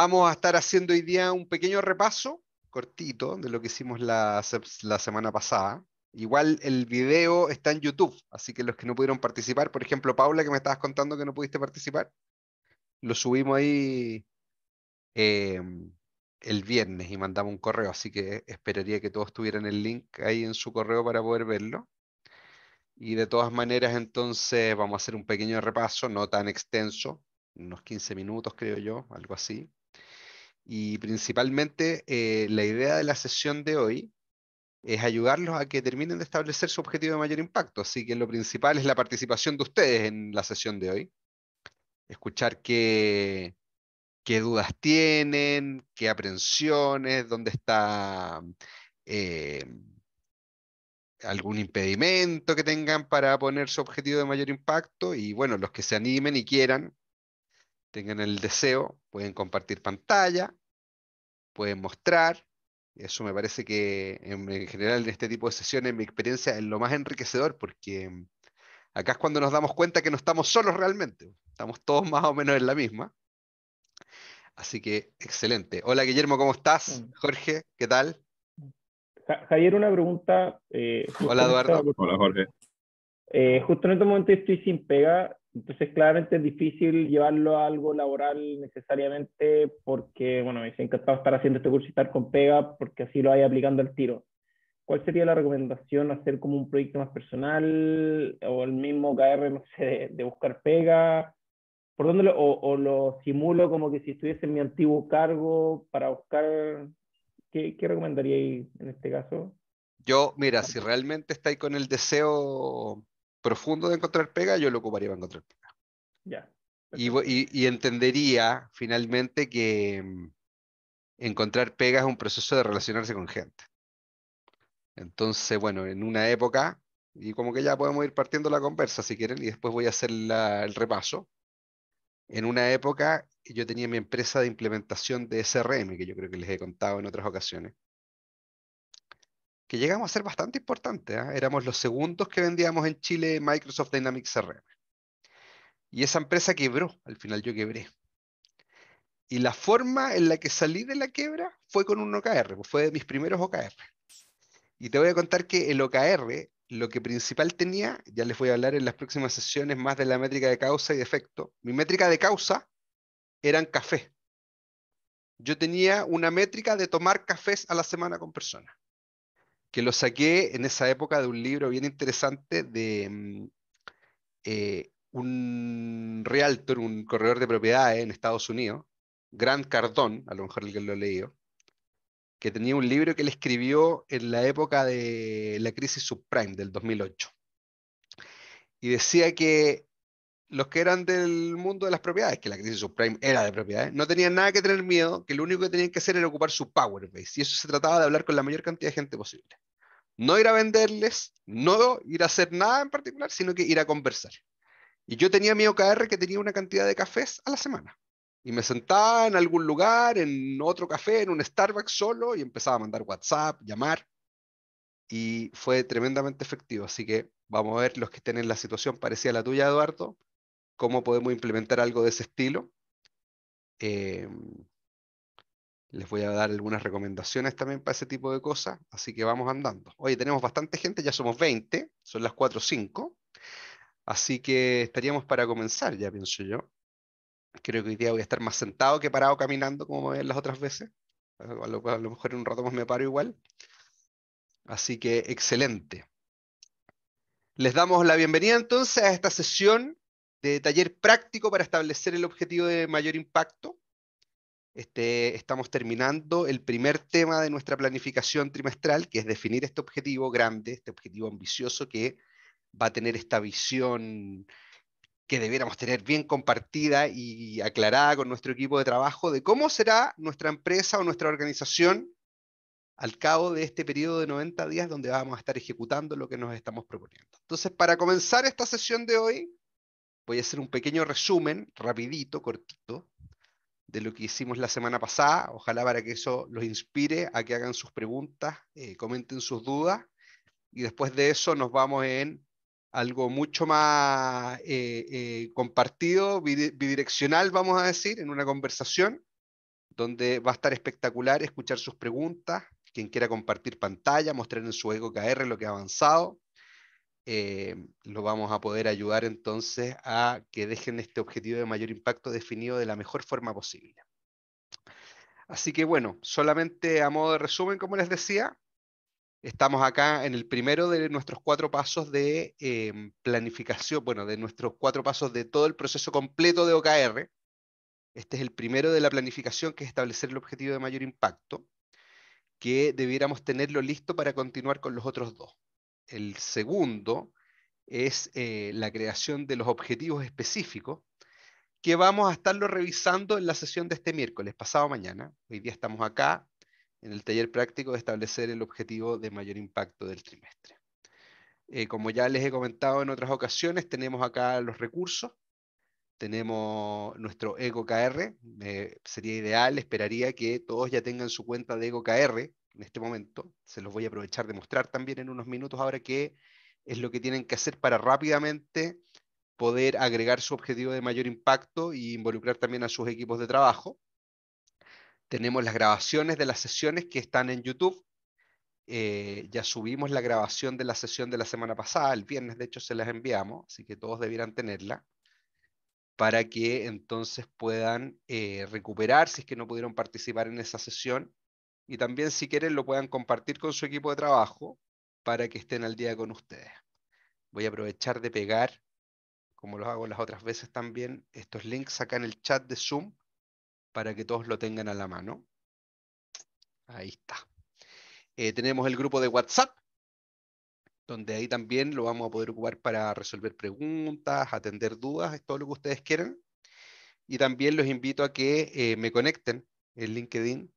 Vamos a estar haciendo hoy día un pequeño repaso cortito de lo que hicimos la, semana pasada. Igual el video está en YouTube, así que los que no pudieron participar, por ejemplo, Paula, que me estabas contando que no pudiste participar, lo subimos ahí eh, el viernes y mandamos un correo, así que esperaría que todos tuvieran el link ahí en su correo para poder verlo. Y de todas maneras, entonces vamos a hacer un pequeño repaso, no tan extenso, unos 15 minutos creo yo, algo así, y principalmente eh, la idea de la sesión de hoy es ayudarlos a que terminen de establecer su objetivo de mayor impacto. Así que lo principal es la participación de ustedes en la sesión de hoy. Escuchar qué, qué dudas tienen, qué aprensiones, dónde está eh, algún impedimento que tengan para poner su objetivo de mayor impacto. Y bueno, los que se animen y quieran tengan el deseo, pueden compartir pantalla, pueden mostrar. Eso me parece que en, general en este tipo de sesiones mi experiencia es lo más enriquecedor porque acá es cuando nos damos cuenta que no estamos solos realmente, estamos todos más o menos en la misma. Así que excelente. Hola Guillermo, ¿cómo estás? Mm. Jorge, ¿qué tal? Javier, una pregunta. Eh, Hola este Eduardo. Hola Jorge. Eh, justo en este momento estoy sin pega entonces, claramente es difícil llevarlo a algo laboral necesariamente porque, bueno, me encantado estar haciendo este curso y estar con pega porque así lo hay aplicando al tiro. ¿Cuál sería la recomendación? ¿Hacer como un proyecto más personal o el mismo KR, no sé, de, buscar pega? ¿Por dónde o, o, lo simulo como que si estuviese en mi antiguo cargo para buscar? ¿Qué, qué recomendaría en este caso? Yo, mira, si realmente estáis con el deseo profundo de encontrar pega, yo lo ocuparía para encontrar pega. Y, entendería finalmente que mm, encontrar pega es un proceso de relacionarse con gente. Entonces, bueno, en una época, y como que ya podemos ir partiendo la conversa si quieren, y después voy a hacer el repaso. En una época yo tenía mi empresa de implementación de SRM, que yo creo que les he contado en otras ocasiones que llegamos a ser bastante importantes. ¿ah? Éramos los segundos que vendíamos en Chile Microsoft Dynamics CRM. Y esa empresa quebró, al final yo quebré. Y la forma en la que salí de la quebra fue con un OKR, pues fue de mis primeros OKR. Y te voy a contar que el OKR, lo que principal tenía, ya les voy a hablar en las próximas sesiones más de la métrica de causa y efecto. Mi métrica de causa eran café. Yo tenía una métrica de tomar cafés a la semana con personas que lo saqué en esa época de un libro bien interesante de mm, eh, un realtor, un corredor de propiedades en Estados Unidos, Grant Cardón, a lo mejor el que lo leído, que tenía un libro que él escribió en la época de la crisis subprime del 2008. Y decía que los que eran del mundo de las propiedades, que la crisis subprime era de propiedades, no tenían nada que tener miedo, que lo único que tenían que hacer era ocupar su power base. Y eso se trataba de hablar con la mayor cantidad de gente posible. No ir a venderles, no ir a hacer nada en particular, sino que ir a conversar. Y yo tenía mi OKR que tenía una cantidad de cafés a la semana. Y me sentaba en algún lugar, en otro café, en un Starbucks solo, y empezaba a mandar WhatsApp, llamar. Y fue tremendamente efectivo. Así que vamos a ver los que estén en la situación parecida a la tuya, Eduardo cómo podemos implementar algo de ese estilo. Em, les voy a dar algunas recomendaciones también para ese tipo de cosas, así que vamos andando. Oye, tenemos bastante gente, ya somos 20, son las 4 o así que estaríamos para comenzar, ya pienso yo. Creo que hoy día voy a estar más sentado que parado caminando, como ven las otras veces. A a lo mejor en un rato más me paro igual. Así que excelente. Les damos la bienvenida entonces a esta sesión de taller práctico para establecer el objetivo de mayor impacto. Este, estamos terminando el primer tema de nuestra planificación trimestral, que es definir este objetivo grande, este objetivo ambicioso que va a tener esta visión que debiéramos tener bien compartida y aclarada con nuestro equipo de trabajo de cómo será nuestra empresa o nuestra organización al cabo de este periodo de 90 días donde vamos a estar ejecutando lo que nos estamos proponiendo. Entonces, para comenzar esta sesión de hoy, voy a hacer un pequeño resumen, rapidito, cortito, de lo que hicimos la semana pasada. Ojalá para que eso los inspire a que hagan sus preguntas, eh, comenten sus dudas. Y después de eso nos vamos en algo mucho más eh, eh, compartido, bidireccional, vamos a decir, en una conversación, donde va a estar espectacular escuchar sus preguntas, quien quiera compartir pantalla, mostrar en su ego lo que ha avanzado, eh, lo vamos a poder ayudar entonces a que dejen este objetivo de mayor impacto definido de la mejor forma posible. Así que bueno, solamente a modo de resumen, como les decía, estamos acá en el primero de nuestros cuatro pasos de em, planificación, bueno, de nuestros cuatro pasos de todo el proceso completo de OKR. Este es el primero de la planificación, que es establecer el objetivo de mayor impacto, que debiéramos tenerlo listo para continuar con los otros dos. El segundo es eh, la creación de los objetivos específicos, que vamos a estarlo revisando en la sesión de este miércoles, pasado mañana. Hoy día estamos acá en el taller práctico de establecer el objetivo de mayor impacto del trimestre. Eh, como ya les he comentado en otras ocasiones, tenemos acá los recursos, tenemos nuestro EcoKR, eh, sería ideal, esperaría que todos ya tengan su cuenta de EcoKR, en este momento. Se los voy a aprovechar de mostrar también en unos minutos ahora qué es lo que tienen que hacer para rápidamente poder agregar su objetivo de mayor impacto y e involucrar también a sus equipos de trabajo. Tenemos las grabaciones de las sesiones que están en YouTube. Eh, ya subimos la grabación de la sesión de la semana pasada, el viernes de hecho se las enviamos, así que todos debieran tenerla para que entonces puedan eh, recuperar si es que no pudieron participar en esa sesión y también si quieren lo puedan compartir con su equipo de trabajo para que estén al día con ustedes. Voy a aprovechar de pegar, como lo hago las otras veces también, estos links acá en el chat de Zoom para que todos lo tengan a la mano. Ahí está. Eh, tenemos el grupo de WhatsApp, donde ahí también lo vamos a poder ocupar para resolver preguntas, atender dudas, todo lo que ustedes quieran. Y también los invito a que eh, me conecten en LinkedIn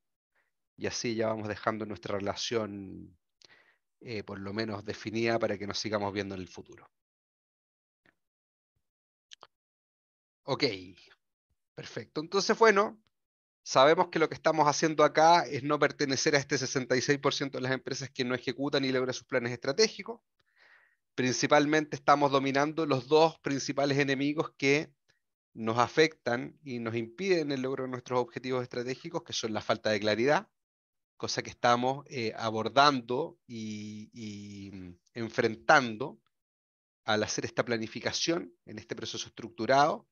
y así ya vamos dejando nuestra relación eh, por lo menos definida para que nos sigamos viendo en el futuro. Ok, perfecto. Entonces, bueno, sabemos que lo que estamos haciendo acá es no pertenecer a este 66% de las empresas que no ejecutan y logran sus planes estratégicos. Principalmente estamos dominando los dos principales enemigos que nos afectan y nos impiden el logro de nuestros objetivos estratégicos, que son la falta de claridad cosa que estamos eh, abordando y, mm, enfrentando al hacer esta planificación en este proceso estructurado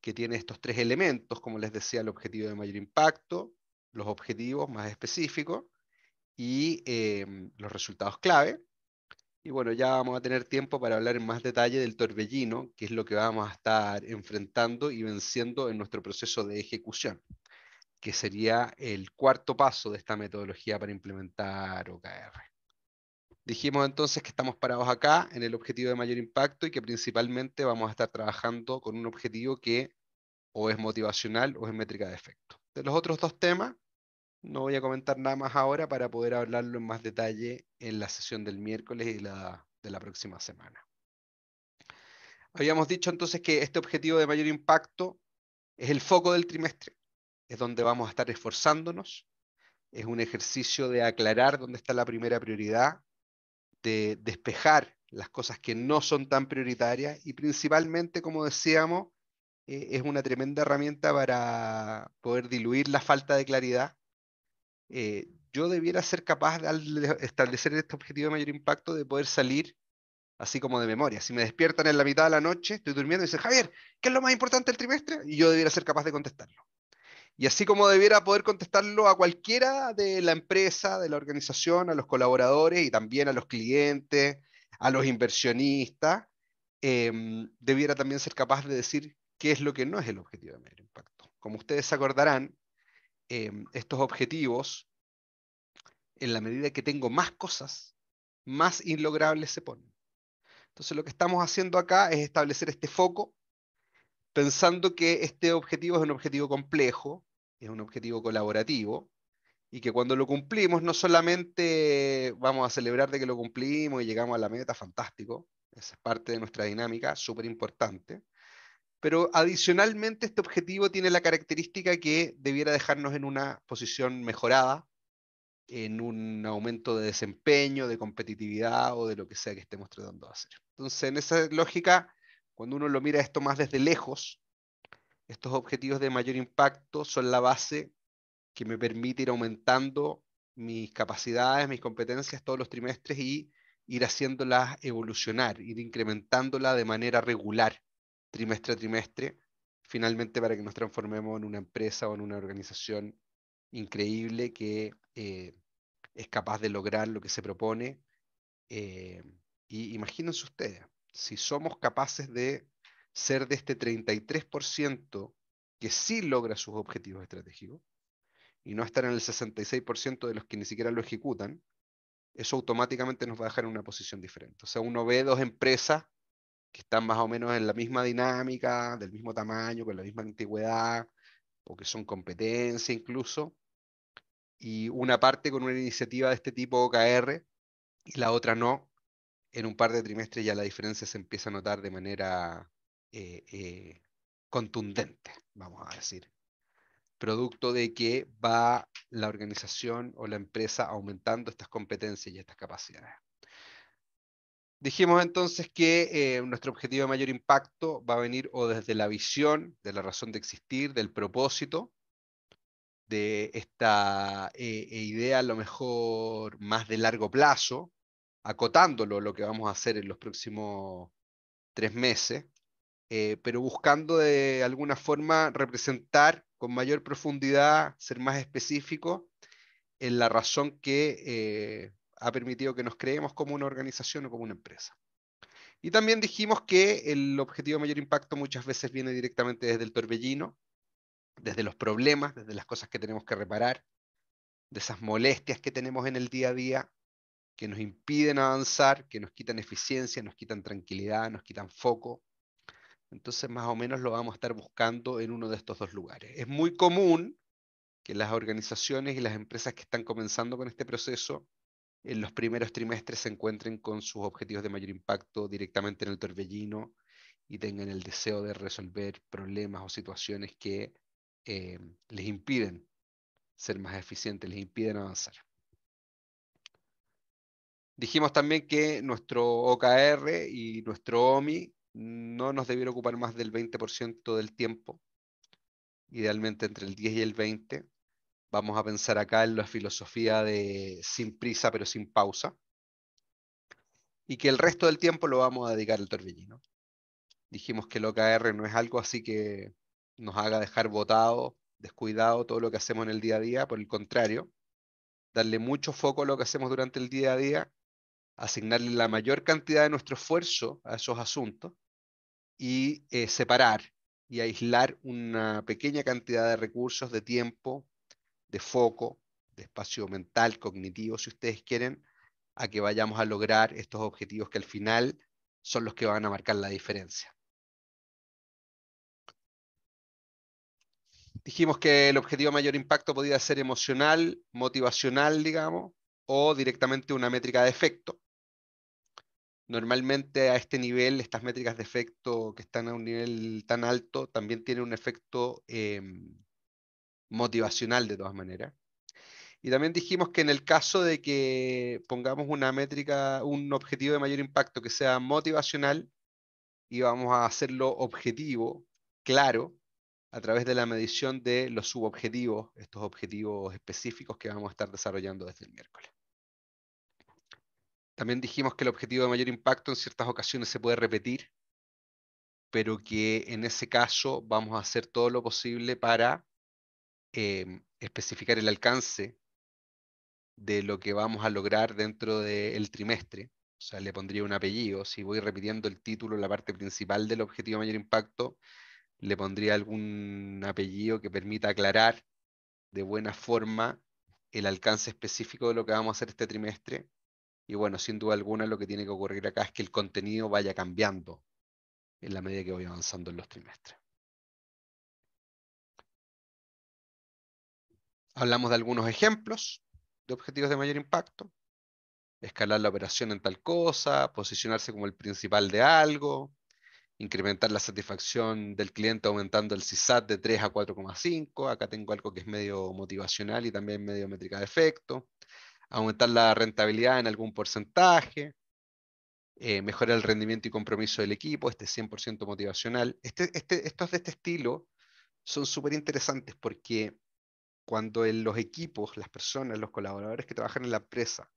que tiene estos tres elementos, como les decía, el objetivo de mayor impacto, los objetivos más específicos y em, los resultados clave. Y bueno, ya vamos a tener tiempo para hablar en más detalle del torbellino, que es lo que vamos a estar enfrentando y venciendo en nuestro proceso de ejecución que sería el cuarto paso de esta metodología para implementar OKR. Dijimos entonces que estamos parados acá en el objetivo de mayor impacto y que principalmente vamos a estar trabajando con un objetivo que o es motivacional o es métrica de efecto. De los otros dos temas, no voy a comentar nada más ahora para poder hablarlo en más detalle en la sesión del miércoles y la, de la próxima semana. Habíamos dicho entonces que este objetivo de mayor impacto es el foco del trimestre es donde vamos a estar esforzándonos, es un ejercicio de aclarar dónde está la primera prioridad, de despejar las cosas que no son tan prioritarias y principalmente, como decíamos, eh, es una tremenda herramienta para poder diluir la falta de claridad. Eh, yo debiera ser capaz de establecer este objetivo de mayor impacto, de poder salir así como de memoria. Si me despiertan en la mitad de la noche, estoy durmiendo y dicen, Javier, ¿qué es lo más importante del trimestre? Y yo debiera ser capaz de contestarlo. Y así como debiera poder contestarlo a cualquiera de la empresa, de la organización, a los colaboradores y también a los clientes, a los inversionistas, em, debiera también ser capaz de decir qué es lo que no es el objetivo de Medio impacto. Como ustedes acordarán, em, estos objetivos, en la medida que tengo más cosas, más inlogrables se ponen. Entonces lo que estamos haciendo acá es establecer este foco pensando que este objetivo es un objetivo complejo, es un objetivo colaborativo, y que cuando lo cumplimos no solamente vamos a celebrar de que lo cumplimos y llegamos a la meta, fantástico, esa es parte de nuestra dinámica, súper importante, pero adicionalmente este objetivo tiene la característica que debiera dejarnos en una posición mejorada, en un aumento de desempeño, de competitividad o de lo que sea que estemos tratando de hacer. Entonces, en esa lógica, cuando uno lo mira esto más desde lejos, estos objetivos de mayor impacto son la base que me permite ir aumentando mis capacidades, mis competencias todos los trimestres y ir haciéndolas evolucionar, ir incrementándola de manera regular, trimestre a trimestre, finalmente para que nos transformemos en una empresa o en una organización increíble que eh, es capaz de lograr lo que se propone. Eh, y imagínense ustedes, si somos capaces de ser de este 33% que sí logra sus objetivos estratégicos y no estar en el 66% de los que ni siquiera lo ejecutan, eso automáticamente nos va a dejar en una posición diferente. O sea, uno ve dos empresas que están más o menos en la misma dinámica, del mismo tamaño, con la misma antigüedad, o que son competencia incluso, y una parte con una iniciativa de este tipo OKR y la otra no, en un par de trimestres ya la diferencia se empieza a notar de manera eh, eh, contundente, vamos a decir. Producto de que va la organización o la empresa aumentando estas competencias y estas capacidades. Dijimos entonces que eh, nuestro objetivo de mayor impacto va a venir o desde la visión, de la razón de existir, del propósito, de esta e idea a lo mejor más de largo plazo, acotándolo lo que vamos a hacer en los próximos tres meses, eh, pero buscando de alguna forma representar con mayor profundidad, ser más específico en la razón que eh, ha permitido que nos creemos como una organización o como una empresa. Y también dijimos que el objetivo de mayor impacto muchas veces viene directamente desde el torbellino, desde los problemas, desde las cosas que tenemos que reparar, de esas molestias que tenemos en el día a día, que nos impiden avanzar, que nos quitan eficiencia, nos quitan tranquilidad, nos quitan foco. Entonces, más o menos lo vamos a estar buscando en uno de estos dos lugares. Es muy común que las organizaciones y las empresas que están comenzando con este proceso en los primeros trimestres se encuentren con sus objetivos de mayor impacto directamente en el torbellino y tengan el deseo de resolver problemas o situaciones que eh, les impiden ser más eficientes, les impiden avanzar. Dijimos también que nuestro OKR y nuestro OMI no nos debieron ocupar más del 20% del tiempo, idealmente entre el 10 y el 20. Vamos a pensar acá en la filosofía de sin prisa pero sin pausa. Y que el resto del tiempo lo vamos a dedicar al torbellino. Dijimos que el OKR no es algo así que nos haga dejar botado, descuidado todo lo que hacemos en el día a día, por el contrario, darle mucho foco a lo que hacemos durante el día a día asignarle la mayor cantidad de nuestro esfuerzo a esos asuntos y eh, separar y aislar una pequeña cantidad de recursos, de tiempo, de foco, de espacio mental, cognitivo, si ustedes quieren, a que vayamos a lograr estos objetivos que al final son los que van a marcar la diferencia. Dijimos que el objetivo mayor impacto podía ser emocional, motivacional, digamos, o directamente una métrica de efecto. Normalmente a este nivel, estas métricas de efecto que están a un nivel tan alto, también tienen un efecto em, motivacional de todas maneras. Y también dijimos que en el caso de que pongamos una métrica, un objetivo de mayor impacto que sea motivacional, y vamos a hacerlo objetivo, claro, a través de la medición de los subobjetivos, estos objetivos específicos que vamos a estar desarrollando desde el miércoles. También dijimos que el objetivo de mayor impacto en ciertas ocasiones se puede repetir, pero que en ese caso vamos a hacer todo lo posible para em, especificar el alcance de lo que vamos a lograr dentro del trimestre. O sea, le pondría un apellido. Si voy repitiendo el título, la parte principal del objetivo de mayor impacto, le pondría algún apellido que permita aclarar de buena forma el alcance específico de lo que vamos a hacer este trimestre y bueno, sin duda alguna lo que tiene que ocurrir acá es que el contenido vaya cambiando en la medida que voy avanzando en los trimestres. Hablamos de algunos ejemplos de objetivos de mayor impacto. Escalar la operación en tal cosa, posicionarse como el principal de algo, incrementar la satisfacción del cliente aumentando el CISAT de 3 a 4,5. Acá tengo algo que es medio motivacional y también medio métrica de efecto aumentar la rentabilidad en algún porcentaje, eh, mejorar el rendimiento y compromiso del equipo, este 100% motivacional. Este, este, estos de este estilo son súper interesantes porque cuando los equipos, las personas, los colaboradores que trabajan en la empresa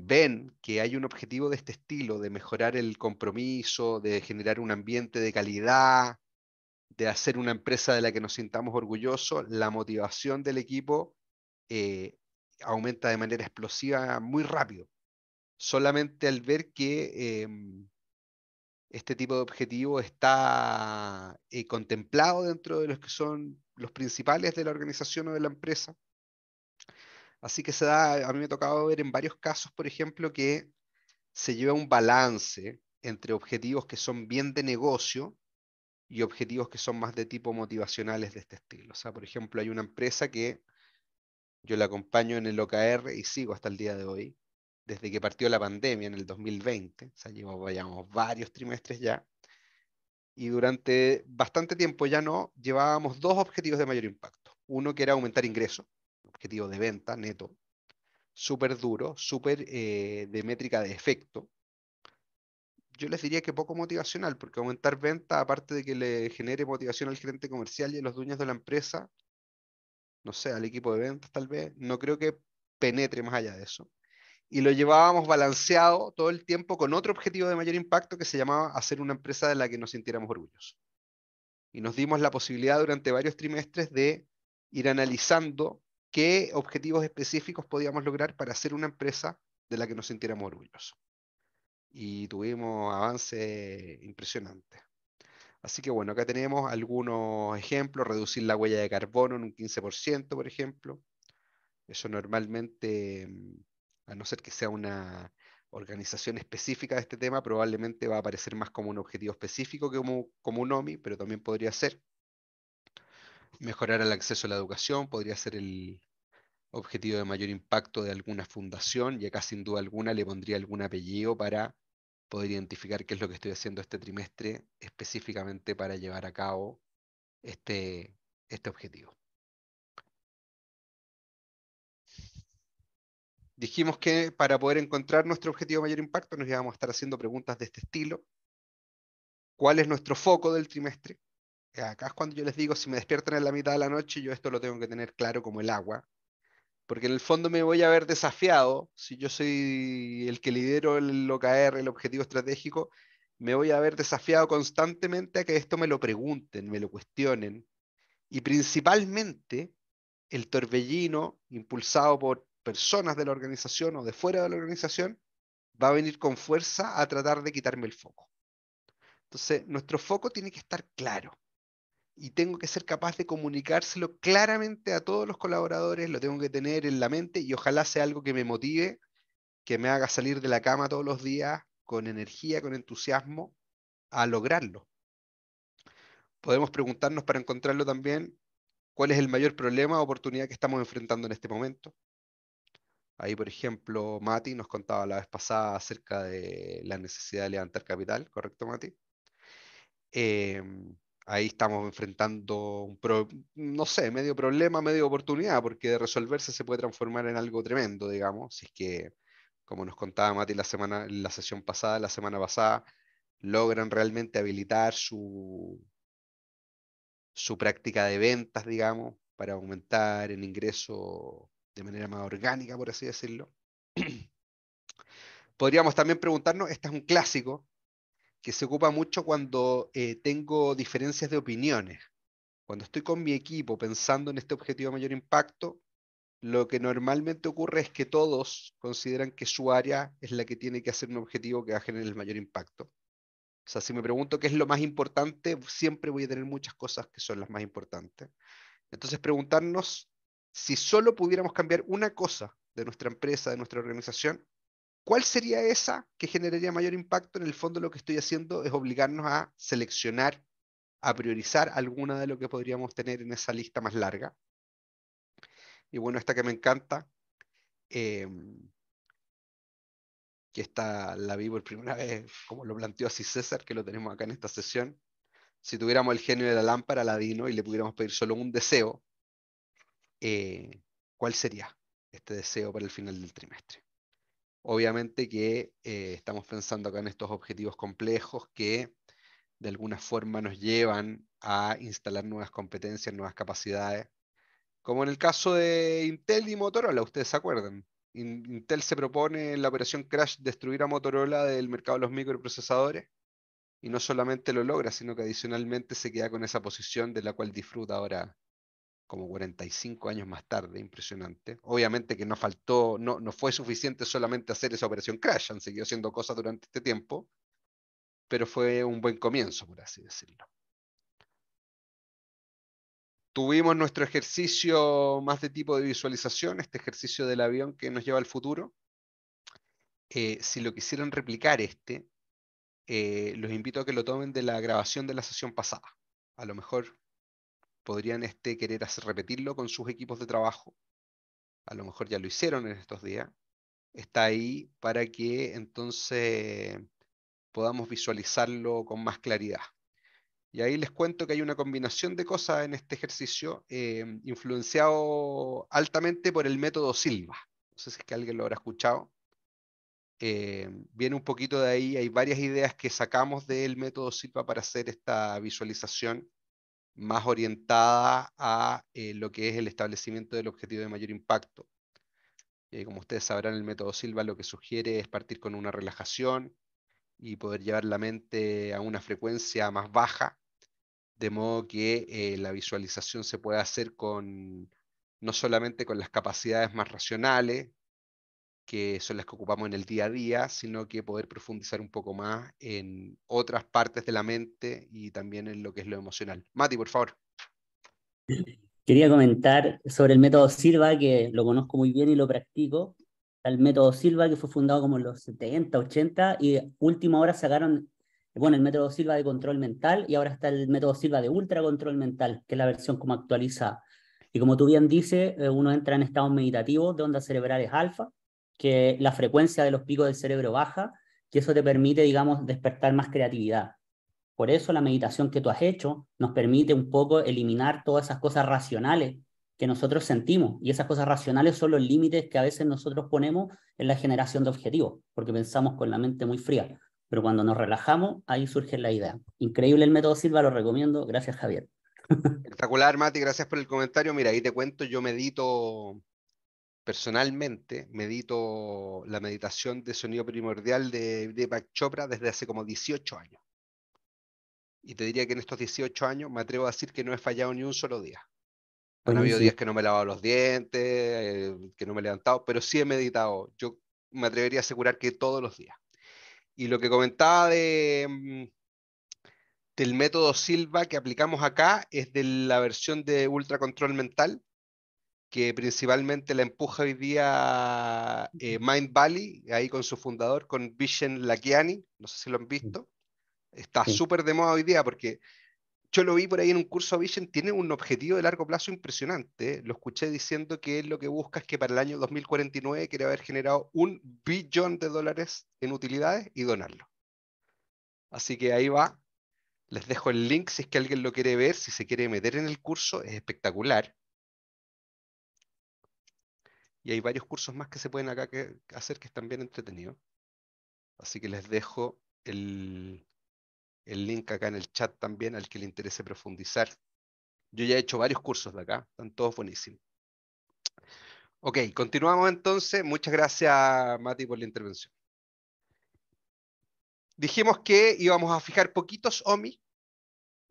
ven que hay un objetivo de este estilo, de mejorar el compromiso, de generar un ambiente de calidad, de hacer una empresa de la que nos sintamos orgullosos, la motivación del equipo eh, aumenta de manera explosiva muy rápido. Solamente al ver que em, este tipo de objetivo está eh, contemplado dentro de los que son los principales de la organización o de la empresa. Así que se da, a mí me ha tocado ver en varios casos, por ejemplo, que se lleva un balance entre objetivos que son bien de negocio y objetivos que son más de tipo motivacionales de este estilo. O sea, por ejemplo, hay una empresa que yo la acompaño en el OKR y sigo hasta el día de hoy, desde que partió la pandemia en el 2020, o sea, llevamos, varios trimestres ya, y durante bastante tiempo ya no, llevábamos dos objetivos de mayor impacto. Uno que era aumentar ingresos, objetivo de venta neto, súper duro, súper eh, de métrica de efecto. Yo les diría que poco motivacional, porque aumentar venta, aparte de que le genere motivación al gerente comercial y a los dueños de la empresa, no sé, al equipo de ventas tal vez, no creo que penetre más allá de eso. Y lo llevábamos balanceado todo el tiempo con otro objetivo de mayor impacto que se llamaba hacer una empresa de la que nos sintiéramos orgullosos. Y nos dimos la posibilidad durante varios trimestres de ir analizando qué objetivos específicos podíamos lograr para hacer una empresa de la que nos sintiéramos orgullosos. Y tuvimos avances impresionantes. Así que bueno, acá tenemos algunos ejemplos, reducir la huella de carbono en un 15%, por ejemplo. Eso normalmente, mm, a no ser que sea una organización específica de este tema, probablemente va a aparecer más como un objetivo específico que como, un OMI, pero también podría ser. Mejorar el acceso a la educación podría ser el objetivo de mayor impacto de alguna fundación, y acá sin duda alguna le pondría algún apellido para poder identificar qué es lo que estoy haciendo este trimestre específicamente para llevar a cabo este, este objetivo. Dijimos que para poder encontrar nuestro objetivo de mayor impacto nos íbamos a estar haciendo preguntas de este estilo. ¿Cuál es nuestro foco del trimestre? Acá es cuando yo les digo, si me despiertan en la mitad de la noche, yo esto lo tengo que tener claro como el agua. Porque en el fondo me voy a ver desafiado, si yo soy el que lidero el OKR, el objetivo estratégico, me voy a ver desafiado constantemente a que esto me lo pregunten, me lo cuestionen. Y principalmente el torbellino impulsado por personas de la organización o de fuera de la organización va a venir con fuerza a tratar de quitarme el foco. Entonces, nuestro foco tiene que estar claro y tengo que ser capaz de comunicárselo claramente a todos los colaboradores, lo tengo que tener en la mente y ojalá sea algo que me motive, que me haga salir de la cama todos los días con energía, con entusiasmo, a lograrlo. Podemos preguntarnos para encontrarlo también cuál es el mayor problema o oportunidad que estamos enfrentando en este momento. Ahí, por ejemplo, Mati nos contaba la vez pasada acerca de la necesidad de levantar capital, ¿correcto, Mati? Eh, ahí estamos enfrentando un, no sé, medio problema, medio oportunidad, porque de resolverse se puede transformar en algo tremendo, digamos, si es que, como nos contaba Mati la, semana, la sesión pasada, la semana pasada, logran realmente habilitar su, su práctica de ventas, digamos, para aumentar el ingreso de manera más orgánica, por así decirlo. Podríamos también preguntarnos, este es un clásico, que se ocupa mucho cuando eh, tengo diferencias de opiniones. Cuando estoy con mi equipo pensando en este objetivo de mayor impacto, lo que normalmente ocurre es que todos consideran que su área es la que tiene que hacer un objetivo que va a generar el mayor impacto. O sea, si me pregunto qué es lo más importante, siempre voy a tener muchas cosas que son las más importantes. Entonces, preguntarnos si solo pudiéramos cambiar una cosa de nuestra empresa, de nuestra organización, ¿Cuál sería esa que generaría mayor impacto? En el fondo lo que estoy haciendo es obligarnos a seleccionar, a priorizar alguna de lo que podríamos tener en esa lista más larga. Y bueno, esta que me encanta, em, que esta la vi por primera vez, como lo planteó así César, que lo tenemos acá en esta sesión. Si tuviéramos el genio de la lámpara, Aladino, y le pudiéramos pedir solo un deseo, eh, ¿cuál sería este deseo para el final del trimestre? Obviamente que eh, estamos pensando acá en estos objetivos complejos que de alguna forma nos llevan a instalar nuevas competencias, nuevas capacidades, como en el caso de Intel y Motorola, ustedes se acuerdan. Intel se propone en la operación Crash destruir a Motorola del mercado de los microprocesadores y no solamente lo logra, sino que adicionalmente se queda con esa posición de la cual disfruta ahora como 45 años más tarde, impresionante. Obviamente que no faltó, no, no fue suficiente solamente hacer esa operación Crash, han seguido haciendo cosas durante este tiempo, pero fue un buen comienzo, por así decirlo. Tuvimos nuestro ejercicio más de tipo de visualización, este ejercicio del avión que nos lleva al futuro. Eh, si lo quisieran replicar este, eh, los invito a que lo tomen de la grabación de la sesión pasada. A lo mejor podrían este, querer repetirlo con sus equipos de trabajo. A lo mejor ya lo hicieron en estos días. Está ahí para que entonces podamos visualizarlo con más claridad. Y ahí les cuento que hay una combinación de cosas en este ejercicio eh, influenciado altamente por el método Silva. No sé si es que alguien lo habrá escuchado. Eh, viene un poquito de ahí, hay varias ideas que sacamos del método Silva para hacer esta visualización más orientada a eh, lo que es el establecimiento del objetivo de mayor impacto. Eh, como ustedes sabrán, el método Silva lo que sugiere es partir con una relajación y poder llevar la mente a una frecuencia más baja, de modo que eh, la visualización se pueda hacer con no solamente con las capacidades más racionales, que son las que ocupamos en el día a día, sino que poder profundizar un poco más en otras partes de la mente y también en lo que es lo emocional. Mati, por favor. Quería comentar sobre el método Silva, que lo conozco muy bien y lo practico. El método Silva, que fue fundado como en los 70, 80, y última hora sacaron, bueno, el método Silva de control mental, y ahora está el método Silva de ultra control mental, que es la versión como actualizada. Y como tú bien dices, eh, uno entra en estados meditativos de ondas cerebrales alfa, que la frecuencia de los picos del cerebro baja, que eso te permite, digamos, despertar más creatividad. Por eso la meditación que tú has hecho nos permite un poco eliminar todas esas cosas racionales que nosotros sentimos. Y esas cosas racionales son los límites que a veces nosotros ponemos en la generación de objetivos, porque pensamos con la mente muy fría. Pero cuando nos relajamos, ahí surge la idea. Increíble el método Silva, lo recomiendo. Gracias, Javier. Espectacular, Mati, gracias por el comentario. Mira, ahí te cuento, yo medito personalmente medito la meditación de sonido primordial de Deepak Chopra desde hace como 18 años. Y te diría que en estos 18 años me atrevo a decir que no he fallado ni un solo día. Han habido días que no me he lavado los dientes, que no me he levantado, pero sí he meditado. Yo me atrevería a asegurar que todos los días. Y lo que comentaba de, mm, del método Silva que aplicamos acá es de la versión de Ultra Control Mental, que principalmente la empuja hoy día eh, Mind Valley, ahí con su fundador, con Vision Lakiani, no sé si lo han visto. Está súper de moda hoy día porque yo lo vi por ahí en un curso Vision, tiene un objetivo de largo plazo impresionante. Lo escuché diciendo que lo que busca es que para el año 2049 quiere haber generado un billón de dólares en utilidades y donarlo. Así que ahí va. Les dejo el link si es que alguien lo quiere ver, si se quiere meter en el curso, es espectacular. Y hay varios cursos más que se pueden acá que hacer que están bien entretenidos. Así que les dejo el, el link acá en el chat también al que le interese profundizar. Yo ya he hecho varios cursos de acá, están todos buenísimos. Ok, continuamos entonces. Muchas gracias, Mati, por la intervención. Dijimos que íbamos a fijar poquitos OMI.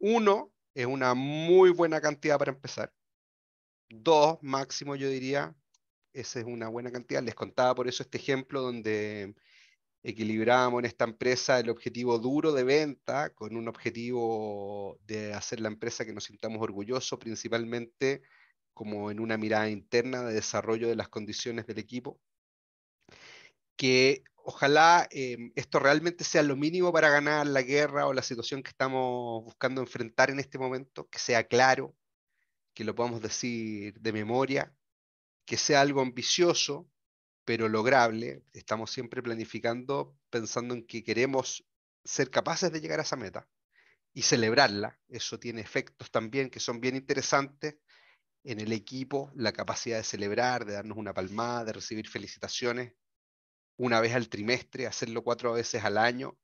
Uno es una muy buena cantidad para empezar. Dos, máximo, yo diría, esa es una buena cantidad. Les contaba por eso este ejemplo donde equilibrábamos en esta empresa el objetivo duro de venta con un objetivo de hacer la empresa que nos sintamos orgullosos, principalmente como en una mirada interna de desarrollo de las condiciones del equipo. Que ojalá eh, esto realmente sea lo mínimo para ganar la guerra o la situación que estamos buscando enfrentar en este momento, que sea claro, que lo podamos decir de memoria, que sea algo ambicioso, pero lograble. Estamos siempre planificando, pensando en que queremos ser capaces de llegar a esa meta y celebrarla. Eso tiene efectos también que son bien interesantes en el equipo, la capacidad de celebrar, de darnos una palmada, de recibir felicitaciones una vez al trimestre, hacerlo cuatro veces al año,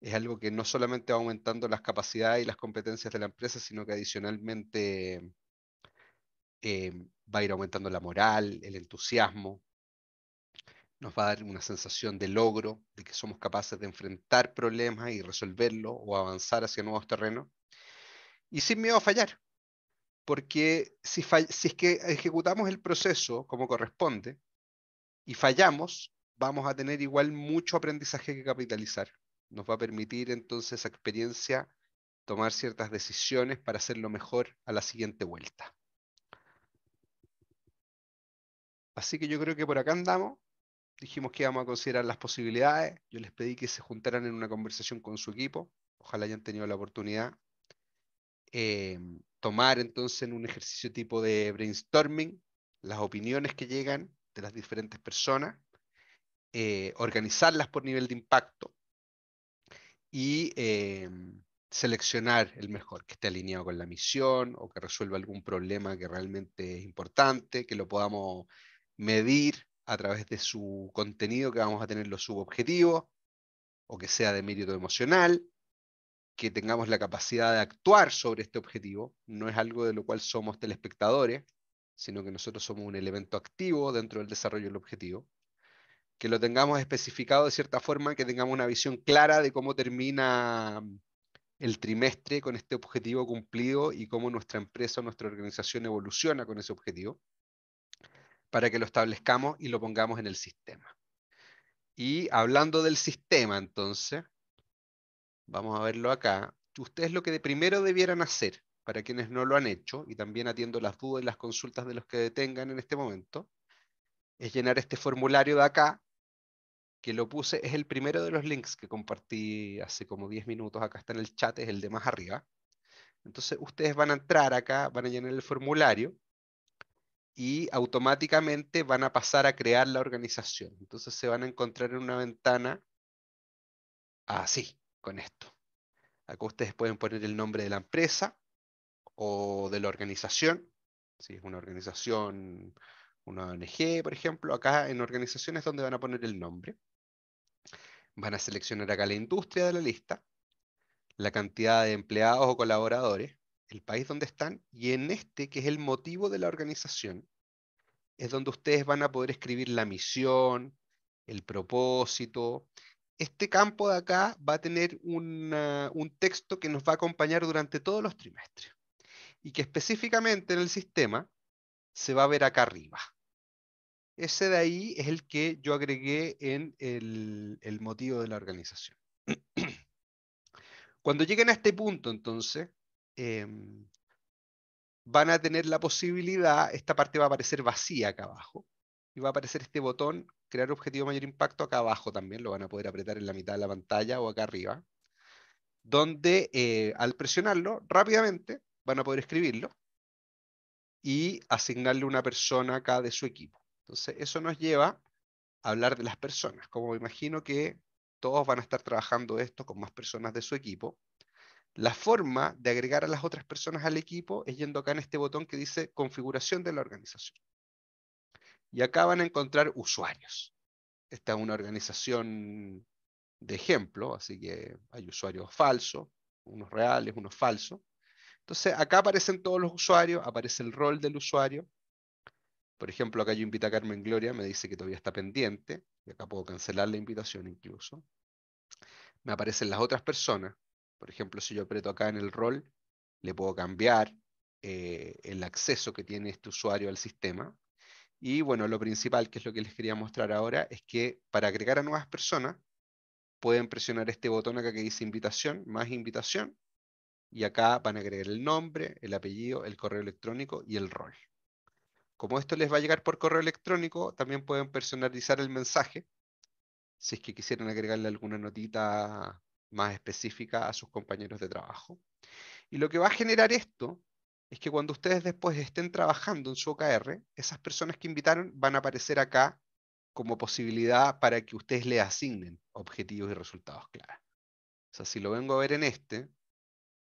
es algo que no solamente va aumentando las capacidades y las competencias de la empresa, sino que adicionalmente Em, va a ir aumentando la moral, el entusiasmo, nos va a dar una sensación de logro, de que somos capaces de enfrentar problemas y resolverlos o avanzar hacia nuevos terrenos, y sin miedo a fallar, porque si, si es que ejecutamos el proceso como corresponde y fallamos, vamos a tener igual mucho aprendizaje que capitalizar. Nos va a permitir entonces esa experiencia tomar ciertas decisiones para hacerlo mejor a la siguiente vuelta. Así que yo creo que por acá andamos. Dijimos que íbamos a considerar las posibilidades. Yo les pedí que se juntaran en una conversación con su equipo. Ojalá hayan tenido la oportunidad. Eh, tomar entonces en un ejercicio tipo de brainstorming las opiniones que llegan de las diferentes personas, eh, organizarlas por nivel de impacto y eh, seleccionar el mejor, que esté alineado con la misión o que resuelva algún problema que realmente es importante, que lo podamos medir a través de su contenido que vamos a tener los subobjetivos, o que sea de mérito emocional, que tengamos la capacidad de actuar sobre este objetivo, no es algo de lo cual somos telespectadores, sino que nosotros somos un elemento activo dentro del desarrollo del objetivo, que lo tengamos especificado de cierta forma, que tengamos una visión clara de cómo termina mm, el trimestre con este objetivo cumplido y cómo nuestra empresa o nuestra organización evoluciona con ese objetivo para que lo establezcamos y lo pongamos en el sistema. Y hablando del sistema, entonces, vamos a verlo acá. Ustedes lo que de primero debieran hacer, para quienes no lo han hecho, y también atiendo las dudas y las consultas de los que detengan en este momento, es llenar este formulario de acá, que lo puse, es el primero de los links que compartí hace como 10 minutos, acá está en el chat, es el de más arriba. Entonces ustedes van a entrar acá, van a llenar el formulario, y automáticamente van a pasar a crear la organización. Entonces se van a encontrar en una ventana así, con esto. Acá ustedes pueden poner el nombre de la empresa o de la organización, si es una organización, una ONG, por ejemplo, acá en organizaciones donde van a poner el nombre. Van a seleccionar acá la industria de la lista, la cantidad de empleados o colaboradores, el país donde están, y en este, que es el motivo de la organización, es donde ustedes van a poder escribir la misión, el propósito. Este campo de acá va a tener un texto que nos va a acompañar durante todos los trimestres y que específicamente en el sistema se va a ver acá arriba. Ese de ahí es el que yo agregué en el motivo de la organización. Cuando lleguen a este punto, entonces, Em, van a tener la posibilidad, esta parte va a aparecer vacía acá abajo, y va a aparecer este botón, crear objetivo mayor impacto, acá abajo también, lo van a poder apretar en la mitad de la pantalla o acá arriba, donde eh, al presionarlo rápidamente van a poder escribirlo y asignarle una persona acá de su equipo. Entonces, eso nos lleva a hablar de las personas. Como me imagino que todos van a estar trabajando esto con más personas de su equipo, la forma de agregar a las otras personas al equipo es yendo acá en este botón que dice configuración de la organización. Y acá van a encontrar usuarios. Esta es una organización de ejemplo, así que hay usuarios falsos, unos reales, unos falsos. Entonces, acá aparecen todos los usuarios, aparece el rol del usuario. Por ejemplo, acá yo invito a Carmen Gloria, me dice que todavía está pendiente, y acá puedo cancelar la invitación incluso. Me aparecen las otras personas, por ejemplo, si yo aprieto acá en el rol, le puedo cambiar eh, el acceso que tiene este usuario al sistema. Y bueno, lo principal, que es lo que les quería mostrar ahora, es que para agregar a nuevas personas, pueden presionar este botón acá que dice invitación, más invitación, y acá van a agregar el nombre, el apellido, el correo electrónico y el rol. Como esto les va a llegar por correo electrónico, también pueden personalizar el mensaje, si es que quisieran agregarle alguna notita más específica a sus compañeros de trabajo. Y lo que va a generar esto es que cuando ustedes después estén trabajando en su OKR, esas personas que invitaron van a aparecer acá como posibilidad para que ustedes le asignen objetivos y resultados claros. O sea, si lo vengo a ver en este,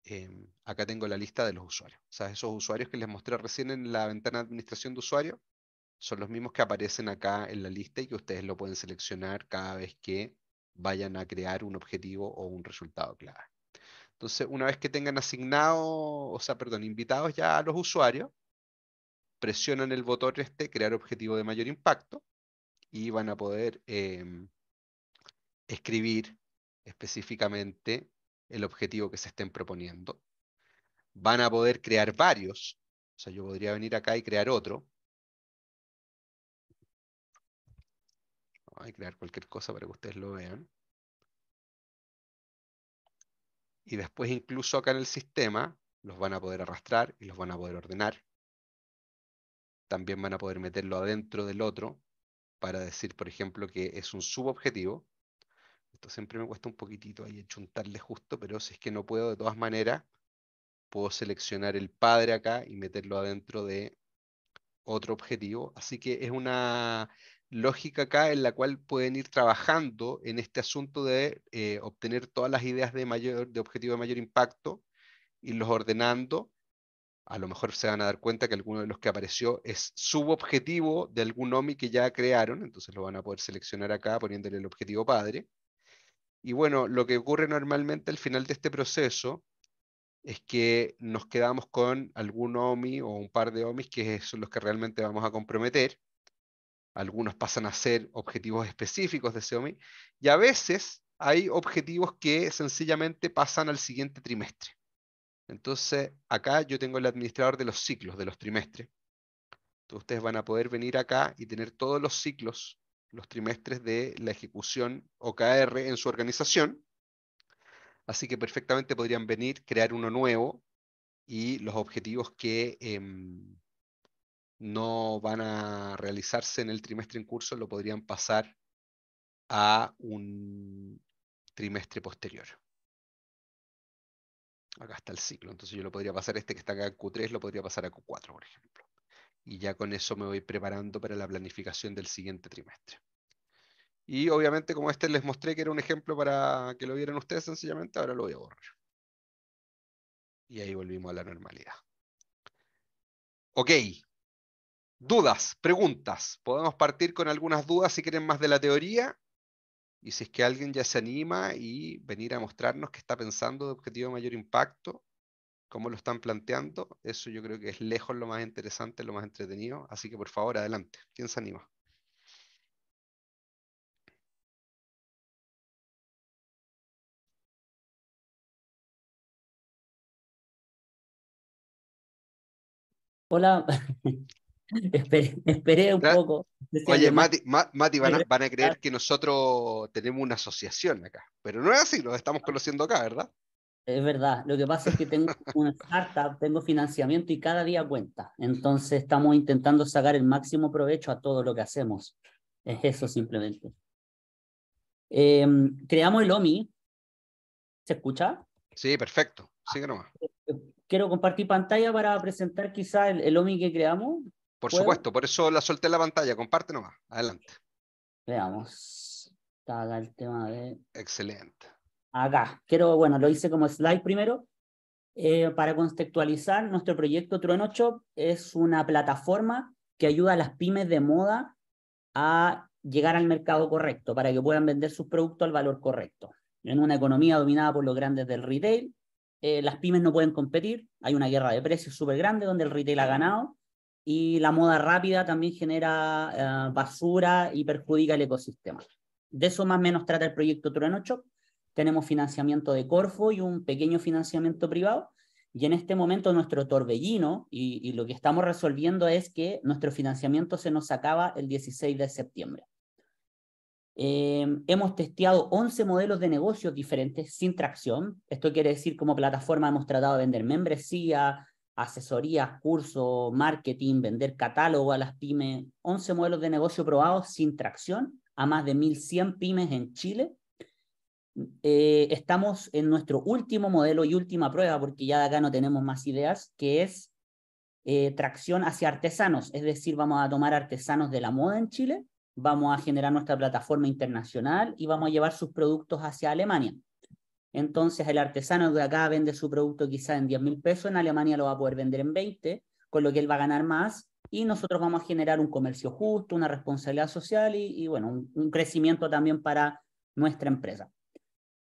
em, acá tengo la lista de los usuarios. O sea, esos usuarios que les mostré recién en la ventana de administración de usuario son los mismos que aparecen acá en la lista y que ustedes lo pueden seleccionar cada vez que vayan a crear un objetivo o un resultado clave. Entonces, una vez que tengan asignado, o sea, perdón, invitados ya a los usuarios, presionan el botón este, crear objetivo de mayor impacto, y van a poder em, escribir específicamente el objetivo que se estén proponiendo. Van a poder crear varios, o sea, yo podría venir acá y crear otro, Hay a crear cualquier cosa para que ustedes lo vean. Y después incluso acá en el sistema los van a poder arrastrar y los van a poder ordenar. También van a poder meterlo adentro del otro para decir, por ejemplo, que es un subobjetivo. Esto siempre me cuesta un poquitito ahí echuntarle justo, pero si es que no puedo, de todas maneras, puedo seleccionar el padre acá y meterlo adentro de otro objetivo. Así que es una lógica acá en la cual pueden ir trabajando en este asunto de eh, obtener todas las ideas de, mayor, de objetivo de mayor impacto, y los ordenando. A lo mejor se van a dar cuenta que alguno de los que apareció es subobjetivo de algún OMI que ya crearon, entonces lo van a poder seleccionar acá poniéndole el objetivo padre. Y bueno, lo que ocurre normalmente al final de este proceso es que nos quedamos con algún OMI o un par de OMI que son los que realmente vamos a comprometer algunos pasan a ser objetivos específicos de Xiaomi y a veces hay objetivos que sencillamente pasan al siguiente trimestre. Entonces, acá yo tengo el administrador de los ciclos, de los trimestres. Entonces, ustedes van a poder venir acá y tener todos los ciclos, los trimestres de la ejecución OKR en su organización. Así que perfectamente podrían venir, crear uno nuevo y los objetivos que, em, no van a realizarse en el trimestre en curso, lo podrían pasar a un trimestre posterior. Acá está el ciclo, entonces yo lo podría pasar, este que está acá en Q3, lo podría pasar a Q4, por ejemplo. Y ya con eso me voy preparando para la planificación del siguiente trimestre. Y obviamente como este les mostré que era un ejemplo para que lo vieran ustedes sencillamente, ahora lo voy a borrar. Y ahí volvimos a la normalidad. Ok, Dudas, preguntas. Podemos partir con algunas dudas si quieren más de la teoría y si es que alguien ya se anima y venir a mostrarnos qué está pensando de objetivo de mayor impacto, cómo lo están planteando, eso yo creo que es lejos lo más interesante, lo más entretenido. Así que por favor, adelante. ¿Quién se anima? Hola. esperé, un poco. Oye, Mati, van, a, creer que nosotros tenemos una asociación acá, pero no es así, lo estamos conociendo acá, ¿verdad? Es verdad, lo que pasa es que tengo una startup, tengo financiamiento y cada día cuenta. Entonces estamos intentando sacar el máximo provecho a todo lo que hacemos. Es eso simplemente. Em, creamos el OMI. ¿Se escucha? Sí, perfecto. Ah, eh, quiero compartir pantalla para presentar quizá el, el OMI que creamos. Por supuesto, por eso la solté en la pantalla. Comparte más. Adelante. Veamos. Está acá el tema de. Excelente. Acá. Quiero, bueno, lo hice como slide primero. Eh, para contextualizar, nuestro proyecto Trueno Shop es una plataforma que ayuda a las pymes de moda a llegar al mercado correcto para que puedan vender sus productos al valor correcto. En una economía dominada por los grandes del retail, eh, las pymes no pueden competir, hay una guerra de precios súper grande donde el retail ha ganado y la moda rápida también genera eh, basura y perjudica el ecosistema. De eso más o menos trata el proyecto Trueno Shop. Tenemos financiamiento de Corfo y un pequeño financiamiento privado. Y en este momento nuestro torbellino y, lo que estamos resolviendo es que nuestro financiamiento se nos acaba el 16 de septiembre. Eh, hemos testeado 11 modelos de negocios diferentes sin tracción. Esto quiere decir como plataforma hemos tratado de vender membresía, asesorías, cursos, marketing, vender catálogo a las pymes, 11 modelos de negocio probados sin tracción a más de 1.100 pymes en Chile. Eh, estamos en nuestro último modelo y última prueba, porque ya de acá no tenemos más ideas, que es eh, tracción hacia artesanos, es decir, vamos a tomar artesanos de la moda en Chile, vamos a generar nuestra plataforma internacional y vamos a llevar sus productos hacia Alemania. Entonces el artesano de acá vende su producto quizá en 10 mil pesos, en Alemania lo va a poder vender en 20, con lo que él va a ganar más y nosotros vamos a generar un comercio justo, una responsabilidad social y, bueno, un, crecimiento también para nuestra empresa.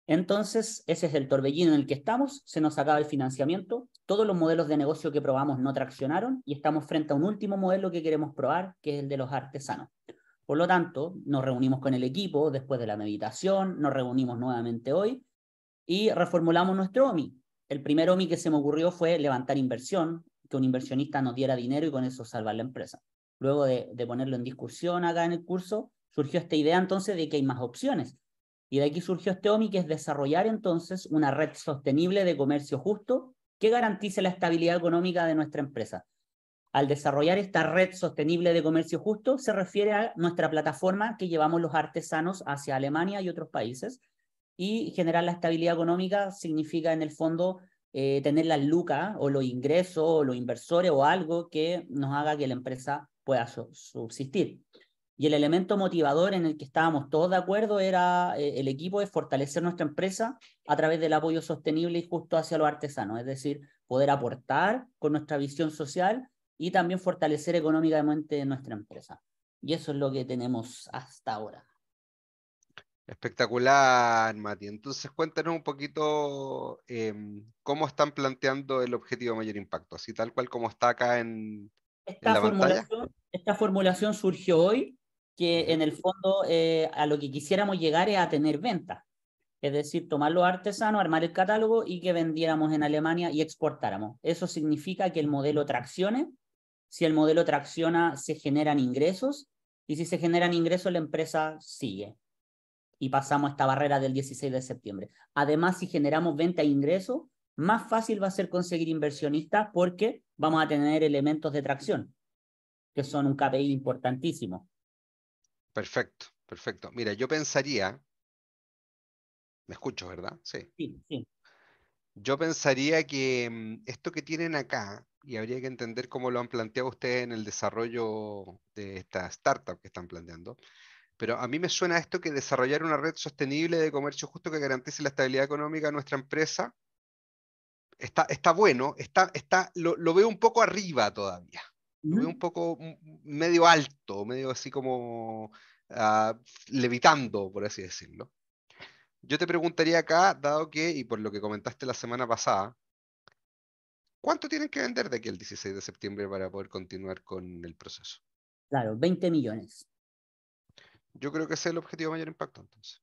Entonces, ese es el torbellino en el que estamos, se nos acaba el financiamiento, todos los modelos de negocio que probamos no traccionaron y estamos frente a un último modelo que queremos probar, que es el de los artesanos. Por lo tanto, nos reunimos con el equipo después de la meditación, nos reunimos nuevamente hoy y reformulamos nuestro OMI. El primer OMI que se me ocurrió fue levantar inversión, que un inversionista nos diera dinero y con eso salvar la empresa. Luego de, de ponerlo en discusión acá en el curso, surgió esta idea entonces de que hay más opciones. Y de aquí surgió este OMI, que es desarrollar entonces una red sostenible de comercio justo que garantice la estabilidad económica de nuestra empresa. Al desarrollar esta red sostenible de comercio justo, se refiere a nuestra plataforma que llevamos los artesanos hacia Alemania y otros países, y generar la estabilidad económica significa en el fondo eh, tener las lucas o los ingresos o los inversores o algo que nos haga que la empresa pueda subsistir. Y el elemento motivador en el que estábamos todos de acuerdo era eh, el equipo de fortalecer nuestra empresa a través del apoyo sostenible y justo hacia los artesanos, es decir, poder aportar con nuestra visión social y también fortalecer económicamente nuestra empresa. Y eso es lo que tenemos hasta ahora. Espectacular, Mati. Entonces, cuéntanos un poquito em, cómo están planteando el objetivo de mayor impacto, así tal cual como está acá en, esta la formulación, pantalla. Esta formulación surgió hoy, que en el fondo eh, a lo que quisiéramos llegar es a tener venta, Es decir, tomar los artesanos, armar el catálogo y que vendiéramos en Alemania y exportáramos. Eso significa que el modelo traccione. Si el modelo tracciona, se generan ingresos y si se generan ingresos, la empresa sigue y pasamos esta barrera del 16 de septiembre. Además, si generamos venta e ingreso, más fácil va a ser conseguir inversionistas porque vamos a tener elementos de tracción, que son un KPI importantísimo. Perfecto, perfecto. Mira, yo pensaría, me escucho, ¿verdad? Sí. Sí, Yo pensaría que mm, esto que tienen acá, y habría que entender cómo lo han planteado ustedes en el desarrollo de esta startup que están planteando, pero a mí me suena esto que desarrollar una red sostenible de comercio justo que garantice la estabilidad económica de nuestra empresa está, está bueno, está, está, lo, veo un poco arriba todavía. Lo veo un poco mm, medio alto, medio así como ah, levitando, por así decirlo. Yo te preguntaría acá, dado que, y por lo que comentaste la semana pasada, ¿cuánto tienen que vender de aquí el 16 de septiembre para poder continuar con el proceso? Claro, 20 millones. Yo creo que ese es el objetivo de mayor impacto, entonces.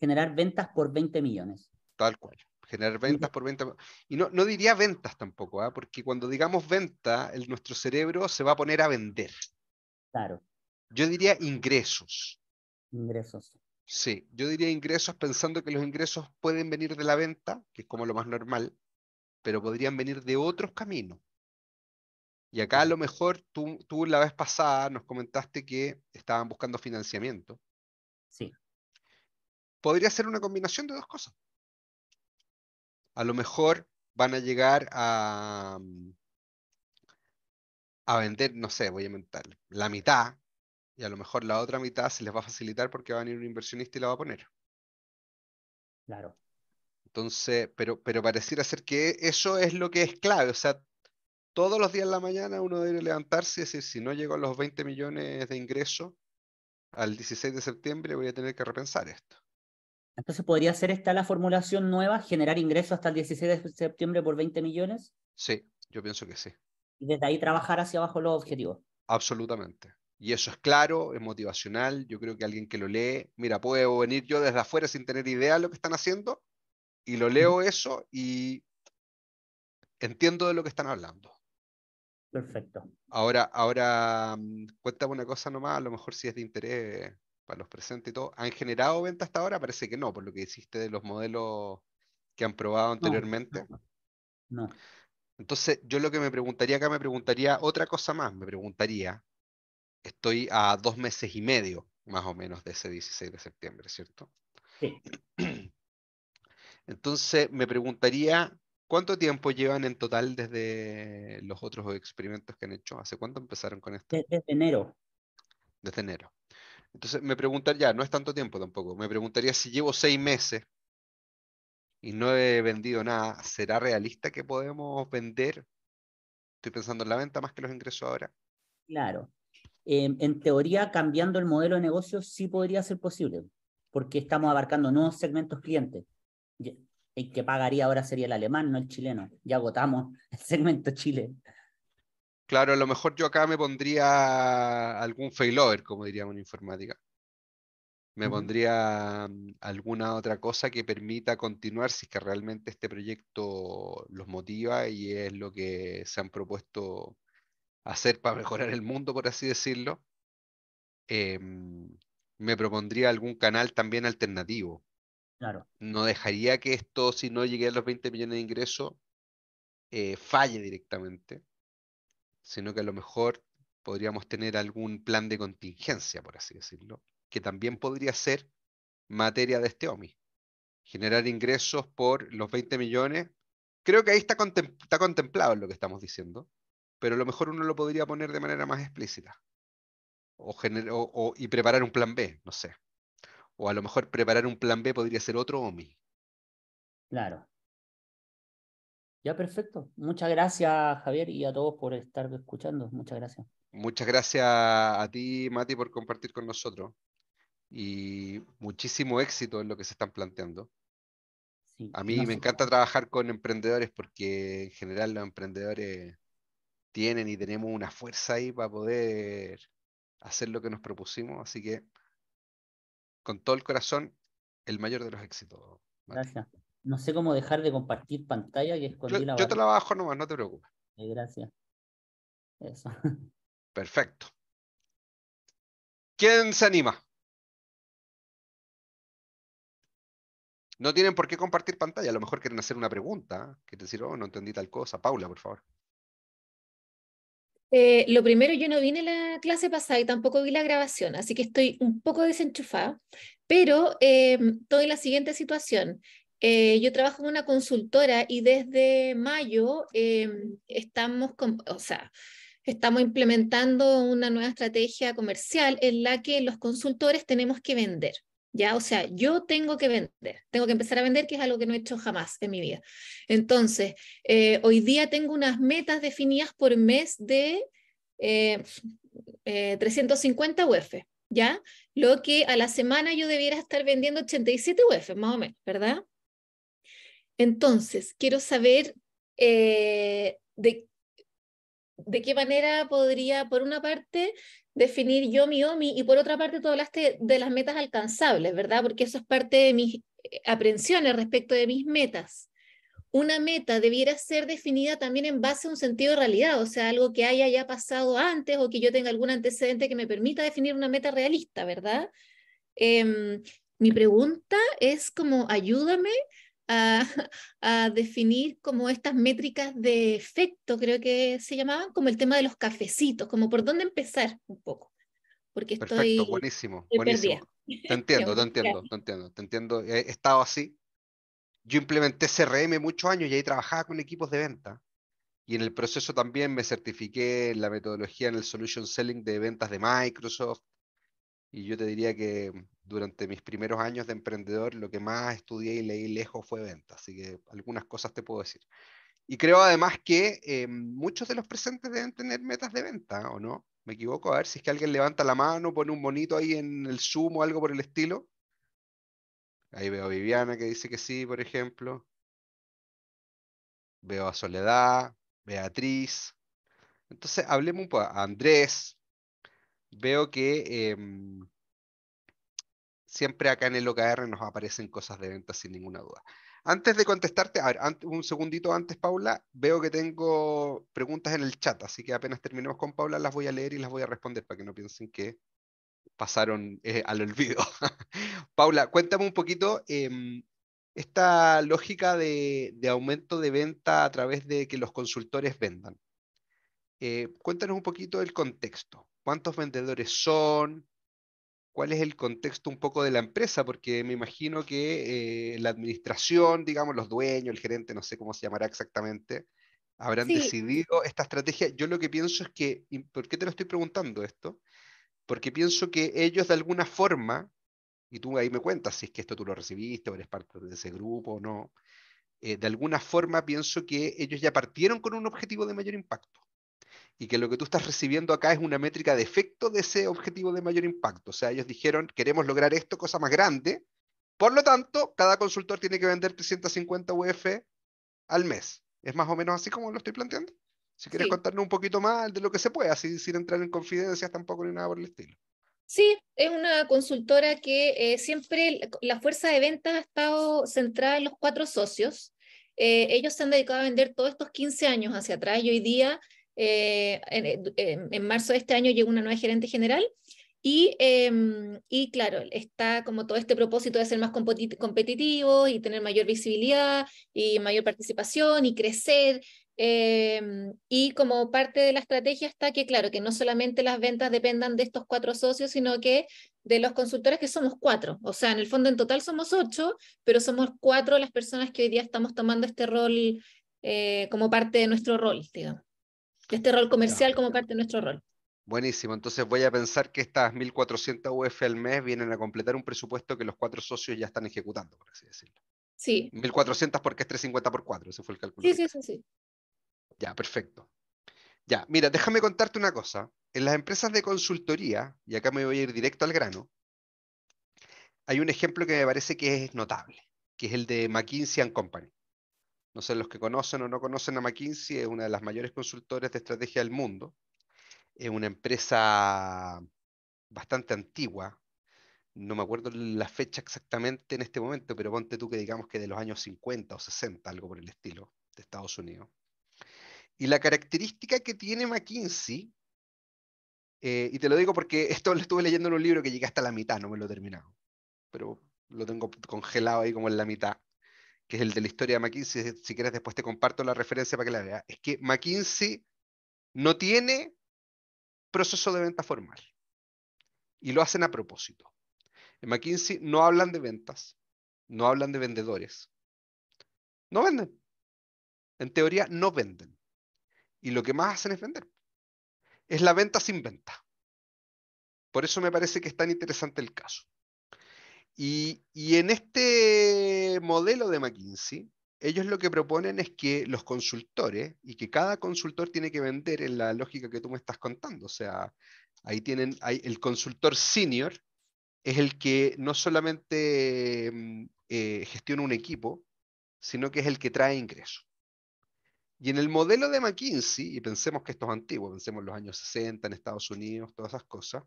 Generar ventas por 20 millones. Tal cual. Generar ventas por 20 millones. Y no, no diría ventas tampoco, ¿ah? porque cuando digamos venta, nuestro cerebro se va a poner a vender. Claro. Yo diría ingresos. Ingresos. Sí, yo diría ingresos pensando que los ingresos pueden venir de la venta, que es como lo más normal, pero podrían venir de otros caminos. Y acá a lo mejor tú, tú la vez pasada nos comentaste que estaban buscando financiamiento. Sí. Podría ser una combinación de dos cosas. A lo mejor van a llegar a, mm, a vender, no sé, voy a inventar, la mitad y a lo mejor la otra mitad se les va a facilitar porque va a venir un inversionista y la va a poner. Claro. Entonces, pero, pero pareciera ser que eso es lo que es clave. O sea, todos los días en la mañana uno debe levantarse y decir, si no llego a los 20 millones de ingresos al 16 de septiembre, voy a tener que repensar esto. Entonces, ¿podría ser esta la formulación nueva, generar ingresos hasta el 16 de septiembre por 20 millones? Sí, yo pienso que sí. Y desde ahí trabajar hacia abajo los objetivos. Absolutamente. Y eso es claro, es motivacional. Yo creo que alguien que lo lee, mira, puedo venir yo desde afuera sin tener idea de lo que están haciendo, y lo leo eso y entiendo de lo que están hablando. Perfecto. Ahora, ahora, mm, cuéntame una cosa nomás, a lo mejor si es de interés para los presentes y todo. ¿Han generado venta hasta ahora? Parece que no, por lo que hiciste de los modelos que han probado anteriormente. No. Entonces, yo lo que me preguntaría acá, me preguntaría otra cosa más. Me preguntaría, estoy a dos meses y medio, más o menos, de ese 16 de septiembre, ¿cierto? Sí. Entonces, me preguntaría, ¿Cuánto tiempo llevan en total desde los otros experimentos que han hecho? ¿Hace cuánto empezaron con esto? Desde enero. Desde enero. Entonces me preguntaría, no es tanto tiempo tampoco, me preguntaría si llevo seis meses y no he vendido nada, ¿será realista que podemos vender? Estoy pensando en la venta más que los ingresos ahora. Claro. en teoría, cambiando el modelo de negocio sí podría ser posible, porque estamos abarcando nuevos segmentos clientes el que pagaría ahora sería el alemán, no el chileno. Ya agotamos el segmento Chile. Claro, a lo mejor yo acá me pondría algún failover, como diríamos en informática. Me pondría mm, alguna otra cosa que permita continuar si es que realmente este proyecto los motiva y es lo que se han propuesto hacer para mejorar el mundo, por así decirlo. Em, me propondría algún canal también alternativo, Claro. No dejaría que esto, si no llegué a los 20 millones de ingresos, eh, falle directamente, sino que a lo mejor podríamos tener algún plan de contingencia, por así decirlo, que también podría ser materia de este OMI. Generar ingresos por los 20 millones. Creo que ahí está, está contemplado lo que estamos diciendo, pero a lo mejor uno lo podría poner de manera más explícita. O, o, o y preparar un plan B, no sé. O a lo mejor preparar un plan B podría ser otro o OMI. Claro. Ya, perfecto. Muchas gracias, Javier, y a todos por estar escuchando. Muchas gracias. Muchas gracias a ti, Mati, por compartir con nosotros. Y muchísimo éxito en lo que se están planteando. a mí me encanta trabajar con emprendedores porque en general los emprendedores tienen y tenemos una fuerza ahí para poder hacer lo que nos propusimos. Así que con todo el corazón, el mayor de los éxitos. Gracias. No sé cómo dejar de compartir pantalla que escondí yo, la Yo te la bajo nomás, no te preocupes. Eh, gracias. Eso. Perfecto. ¿Quién se anima? No tienen por qué compartir pantalla, a lo mejor quieren hacer una pregunta, que decir, oh, no entendí tal cosa. Paula, por favor. Eh, lo primero, yo no vine la clase pasada y tampoco vi la grabación, así que estoy un poco desenchufada, pero em, estoy en la siguiente situación. Eh, yo trabajo en una consultora y desde mayo em, estamos implementando una nueva estrategia comercial en la que los consultores tenemos que vender. O sea, yo tengo que vender, tengo que empezar a vender, que es algo que no he hecho jamás en mi vida. Entonces, eh, hoy día tengo unas metas definidas por mes de 350 eh, eh, UF, ¿ya? Lo que a la semana yo debiera estar vendiendo 87 UF, más o menos, ¿verdad? Entonces, quiero saber de qué de qué manera podría, por una parte, definir yo mi OMI y por otra parte tú hablaste de las metas alcanzables, ¿verdad? Porque eso es parte de mis eh, aprensiones respecto de mis metas. Una meta debiera ser definida también en base a un sentido de realidad, o sea, algo que haya ya pasado antes o que yo tenga algún antecedente que me permita definir una meta realista, ¿verdad? Em, mi pregunta es como, ayúdame a, definir como estas métricas de efecto, creo que se llamaban, como el tema de los cafecitos, como por dónde empezar un poco. Porque estoy. Perfecto, buenísimo, buenísimo. Te entiendo, te entiendo, te entiendo, te entiendo. He estado así. Yo implementé CRM muchos años y ahí trabajaba con equipos de venta. Y en el proceso también me certifiqué en la metodología en el Solution Selling de ventas de Microsoft. Y yo te diría que durante mis primeros años de emprendedor, lo que más estudié y leí lejos fue venta, así que algunas cosas te puedo decir. Y creo además que em, muchos de los presentes deben tener metas de venta, ¿o no? ¿Me equivoco? A ver si es que alguien levanta la mano, pone un bonito ahí en el Zoom o algo por el estilo. Ahí veo a Viviana que dice que sí, por ejemplo. Veo a Soledad, Beatriz. Entonces, hablemos un poco. Andrés. Veo que em, siempre acá en el OKR nos aparecen cosas de ventas sin ninguna duda. Antes de contestarte, un segundito antes, Paula, veo que tengo preguntas en el chat, así que apenas terminemos con Paula las voy a leer y las voy a responder para que no piensen que pasaron eh, al olvido. Paula, cuéntame un poquito em, esta lógica de, aumento de venta a través de que los consultores vendan. Eh, cuéntanos un poquito el contexto. ¿Cuántos vendedores son? cuál es el contexto un poco de la empresa, porque me imagino que eh, la administración, digamos, los dueños, el gerente, no sé cómo se llamará exactamente, habrán decidido esta estrategia. Yo lo que pienso es que, ¿por qué te lo estoy preguntando esto? Porque pienso que ellos de alguna forma, y tú ahí me cuentas si es que esto tú lo recibiste o eres parte de ese grupo o no, eh, de alguna forma pienso que ellos ya partieron con un objetivo de mayor impacto y que lo que tú estás recibiendo acá es una métrica de efecto de ese objetivo de mayor impacto. O sea, ellos dijeron, queremos lograr esto, cosa más grande. Por lo tanto, cada consultor tiene que vender 350 UF al mes. ¿Es más o menos así como lo estoy planteando? Si quieres contarnos un poquito más de lo que se puede, así sin entrar en confidencias tampoco ni nada por el estilo. Sí, es una consultora que eh, siempre la fuerza de ventas ha estado centrada en los cuatro socios. Eh, ellos se han dedicado a vender todos estos 15 años hacia atrás y hoy día eh, eh, en, marzo de este año llegó una nueva gerente general y, em, claro, está como todo este propósito de ser más competitivo y tener mayor visibilidad y mayor participación y crecer. Em, y como parte de la estrategia está que, claro, que no solamente las ventas dependan de estos cuatro socios, sino que de los consultores que somos cuatro. O sea, en el fondo en total somos ocho, pero somos cuatro las personas que hoy día estamos tomando este rol eh, como parte de nuestro rol, digamos este rol comercial como parte de nuestro rol. Buenísimo, entonces voy a pensar que estas 1.400 UF al mes vienen a completar un presupuesto que los cuatro socios ya están ejecutando, por así decirlo. Sí. 1.400 porque es 350 por 4, ese fue el cálculo. Sí, sí, sí, sí. Ya, perfecto. Ya, mira, déjame contarte una cosa. En las empresas de consultoría, y acá me voy a ir directo al grano, hay un ejemplo que me parece que es notable, que es el de McKinsey Company. No sé, los que conocen o no conocen a McKinsey, es una de las mayores consultoras de estrategia del mundo. Es una empresa bastante antigua. No me acuerdo la fecha exactamente en este momento, pero ponte tú que digamos que de los años 50 o 60, algo por el estilo, de Estados Unidos. Y la característica que tiene McKinsey, eh, y te lo digo porque esto lo estuve leyendo en un libro que llegué hasta la mitad, no me lo he terminado, pero lo tengo congelado ahí como en la mitad que es el de la historia de McKinsey, si quieres después te comparto la referencia para que la veas, es que McKinsey no tiene proceso de venta formal y lo hacen a propósito. En McKinsey no hablan de ventas, no hablan de vendedores, no venden. En teoría no venden. Y lo que más hacen es vender. Es la venta sin venta. Por eso me parece que es tan interesante el caso. Y, en este modelo de McKinsey, ellos lo que proponen es que los consultores y que cada consultor tiene que vender en la lógica que tú me estás contando. O sea, ahí tienen, el consultor senior es el que no solamente mm, eh, gestiona un equipo, sino que es el que trae ingresos. Y en el modelo de McKinsey, y pensemos que esto es antiguo, pensemos en los años 60 en Estados Unidos, todas esas cosas,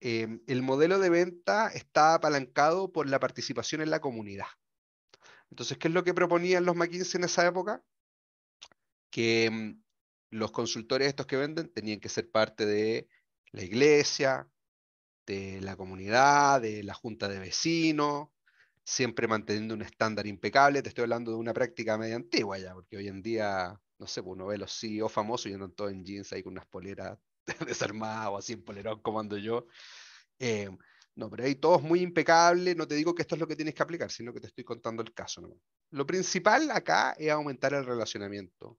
Em, el modelo de venta está apalancado por la participación en la comunidad. Entonces, ¿qué es lo que proponían los McKinsey en esa época? Que em, los consultores estos que venden tenían que ser parte de la iglesia, de la comunidad, de la junta de vecinos, siempre manteniendo un estándar impecable. Te estoy hablando de una práctica media antigua ya, porque hoy en día, no sé, pues, uno ve los CEO famosos y andan todos en jeans ahí con unas poleras desarmado, así en polerón como ando yo. Eh, no, pero ahí todo es muy impecable, no te digo que esto es lo que tienes que aplicar, sino que te estoy contando el caso. Lo principal acá es aumentar el relacionamiento,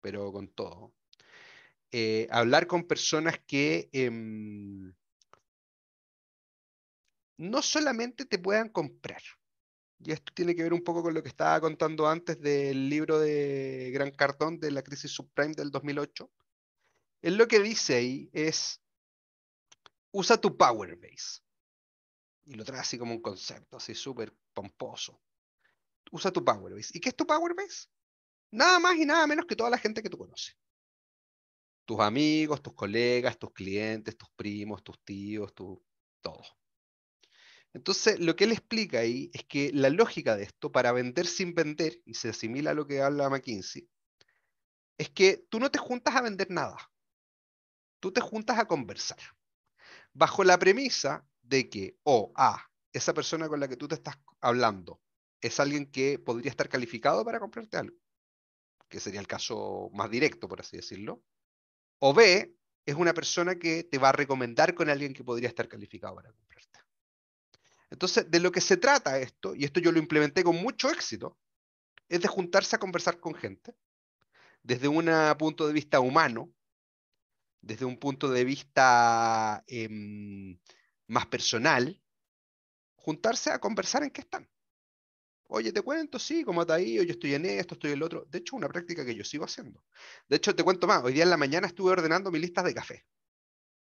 pero con todo. Eh, hablar con personas que em, no solamente te puedan comprar, y esto tiene que ver un poco con lo que estaba contando antes del libro de Gran Cartón de la crisis subprime del 2008, él lo que dice ahí es, usa tu power base. Y lo trae así como un concepto, así súper pomposo. Usa tu power base. ¿Y qué es tu power base? Nada más y nada menos que toda la gente que tú conoces. Tus amigos, tus colegas, tus clientes, tus primos, tus tíos, tu, todo. Entonces, lo que él explica ahí es que la lógica de esto para vender sin vender, y se asimila a lo que habla McKinsey, es que tú no te juntas a vender nada tú te juntas a conversar bajo la premisa de que o oh, A, ah, esa persona con la que tú te estás hablando es alguien que podría estar calificado para comprarte algo, que sería el caso más directo, por así decirlo, o B, es una persona que te va a recomendar con alguien que podría estar calificado para comprarte. Entonces, de lo que se trata esto, y esto yo lo implementé con mucho éxito, es de juntarse a conversar con gente desde un punto de vista humano, desde un punto de vista em, más personal, juntarse a conversar en qué están. Oye, te cuento, sí, cómo está ahí, yo estoy en esto, estoy en el otro. De hecho, una práctica que yo sigo haciendo. De hecho, te cuento más, hoy día en la mañana estuve ordenando mis listas de café.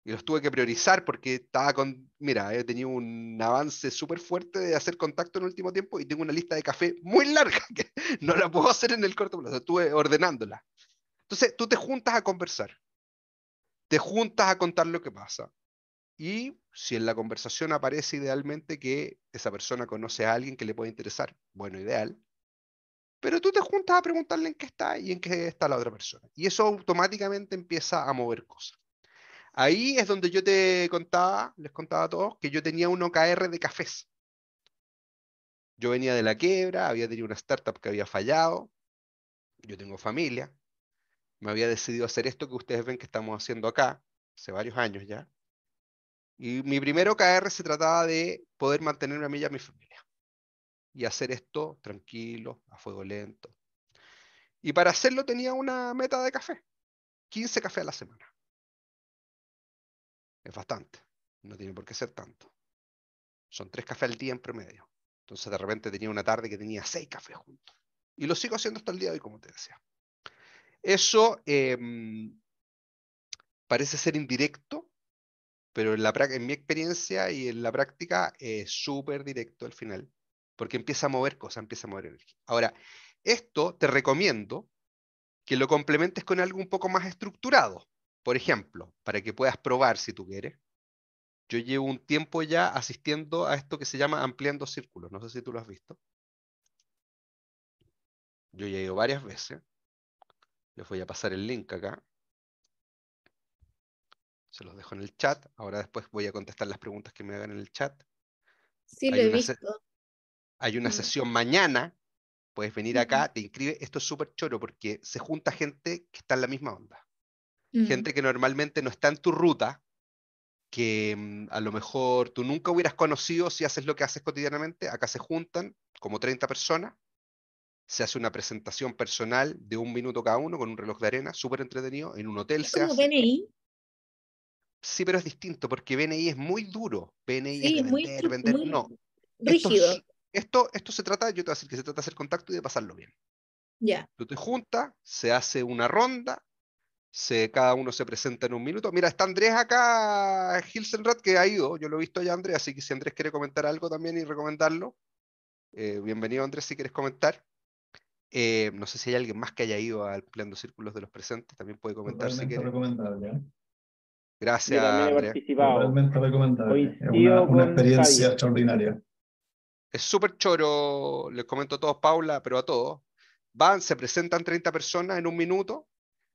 Y los tuve que priorizar porque estaba con, mira, he tenido un avance súper fuerte de hacer contacto en el último tiempo y tengo una lista de café muy larga que no la puedo hacer en el corto plazo, estuve ordenándola. Entonces, tú te juntas a conversar te juntas a contar lo que pasa. Y si en la conversación aparece idealmente que esa persona conoce a alguien que le puede interesar, bueno, ideal. Pero tú te juntas a preguntarle en qué está y en qué está la otra persona. Y eso automáticamente empieza a mover cosas. Ahí es donde yo te contaba, les contaba a todos, que yo tenía un OKR de cafés. Yo venía de la quiebra, había tenido una startup que había fallado, yo tengo familia, me había decidido hacer esto que ustedes ven que estamos haciendo acá, hace varios años ya. Y mi primer OKR se trataba de poder mantenerme a mí y a mi familia. Y hacer esto tranquilo, a fuego lento. Y para hacerlo tenía una meta de café. 15 cafés a la semana. Es bastante. No tiene por qué ser tanto. Son tres cafés al día en promedio. Entonces de repente tenía una tarde que tenía seis cafés juntos. Y lo sigo haciendo hasta el día de hoy, como te decía. Eso em, parece ser indirecto, pero en, mi experiencia y en la práctica es súper directo al final, porque empieza a mover cosas, empieza a mover energía. Ahora, esto te recomiendo que lo complementes con algo un poco más estructurado. Por ejemplo, para que puedas probar si tú quieres. Yo llevo un tiempo ya asistiendo a esto que se llama ampliando círculos. No sé si tú lo has visto. Yo ya he ido varias veces les voy a pasar el link acá. Se los dejo en el chat. Ahora después voy a contestar las preguntas que me hagan en el chat. Sí, hay lo he visto. Hay una mm. sesión mañana. Puedes venir acá, te inscribe. Esto es súper choro porque se junta gente que está en la misma onda. Gente que normalmente no está en tu ruta, que mm, a lo mejor tú nunca hubieras conocido si haces lo que haces cotidianamente. Acá se juntan como 30 personas se hace una presentación personal de un minuto cada uno con un reloj de arena, súper entretenido, en un hotel se hace. Sí, pero es distinto, porque BNI es muy duro. BNI es vender, vender, no. Rígido. Esto, esto, se trata, yo te voy a decir que se trata de hacer contacto y de pasarlo bien. Ya. Tú te juntas, se hace una ronda, se, cada uno se presenta en un minuto. Mira, está Andrés acá, Hilsenrat, que ha ido, yo lo he visto ya Andrés, así que si Andrés quiere comentar algo también y recomendarlo, eh, bienvenido Andrés si quieres comentar. Eh, no sé si hay alguien más que haya ido al pleno círculos de los presentes, también puede comentar si recomendable, ¿eh? Gracias, recomendable. Es una, experiencia extraordinaria. Es súper choro, les comento a todos, Paula, pero a todos. Van, se presentan 30 personas en un minuto,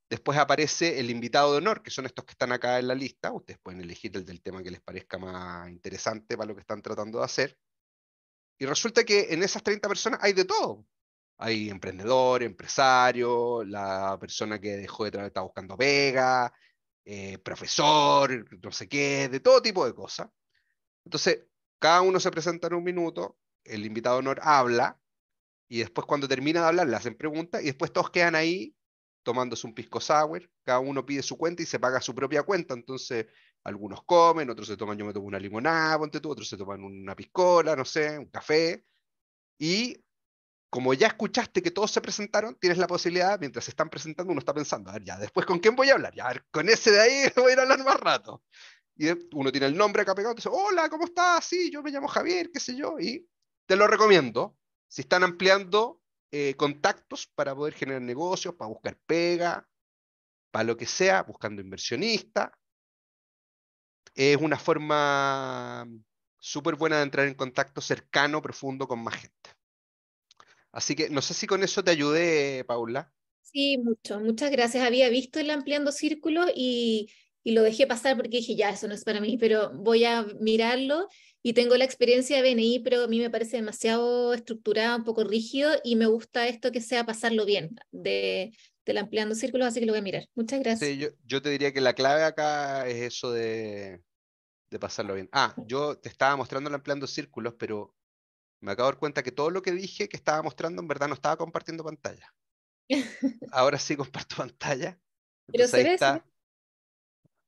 después aparece el invitado de honor, que son estos que están acá en la lista. Ustedes pueden elegir el del tema que les parezca más interesante para lo que están tratando de hacer. Y resulta que en esas 30 personas hay de todo. Hay emprendedor, empresario, la persona que dejó de trabajar está buscando pega, eh, profesor, no sé qué, de todo tipo de cosas. Entonces, cada uno se presenta en un minuto, el invitado honor habla, y después cuando termina de hablar le hacen preguntas, y después todos quedan ahí tomándose un pisco sour, cada uno pide su cuenta y se paga su propia cuenta, entonces algunos comen, otros se toman, yo me tomo una limonada, ponte tú, otros se toman una piscola, no sé, un café, y como ya escuchaste que todos se presentaron, tienes la posibilidad, mientras se están presentando, uno está pensando, a ver, ya, después con quién voy a hablar, ya, a ver, con ese de ahí voy a ir a hablar más rato. Y uno tiene el nombre acá pegado, te dice, hola, ¿cómo estás? Sí, yo me llamo Javier, qué sé yo, y te lo recomiendo. Si están ampliando eh, contactos para poder generar negocios, para buscar pega, para lo que sea, buscando inversionista, es una forma mm, súper buena de entrar en contacto cercano, profundo con más gente. Así que no sé si con eso te ayudé, Paula. Sí, mucho. Muchas gracias. Había visto el ampliando círculos y, lo dejé pasar porque dije, ya, eso no es para mí, pero voy a mirarlo y tengo la experiencia de BNI, pero a mí me parece demasiado estructurado, un poco rígido y me gusta esto que sea pasarlo bien de, del ampliando círculos, así que lo voy a mirar. Muchas gracias. yo, te diría que la clave acá es eso de pasarlo bien. Ah, yo te estaba mostrando el ampliando círculos, pero me acabo de dar cuenta que todo lo que dije que estaba mostrando en verdad no estaba compartiendo pantalla. Ahora sí comparto pantalla. Pero se ve,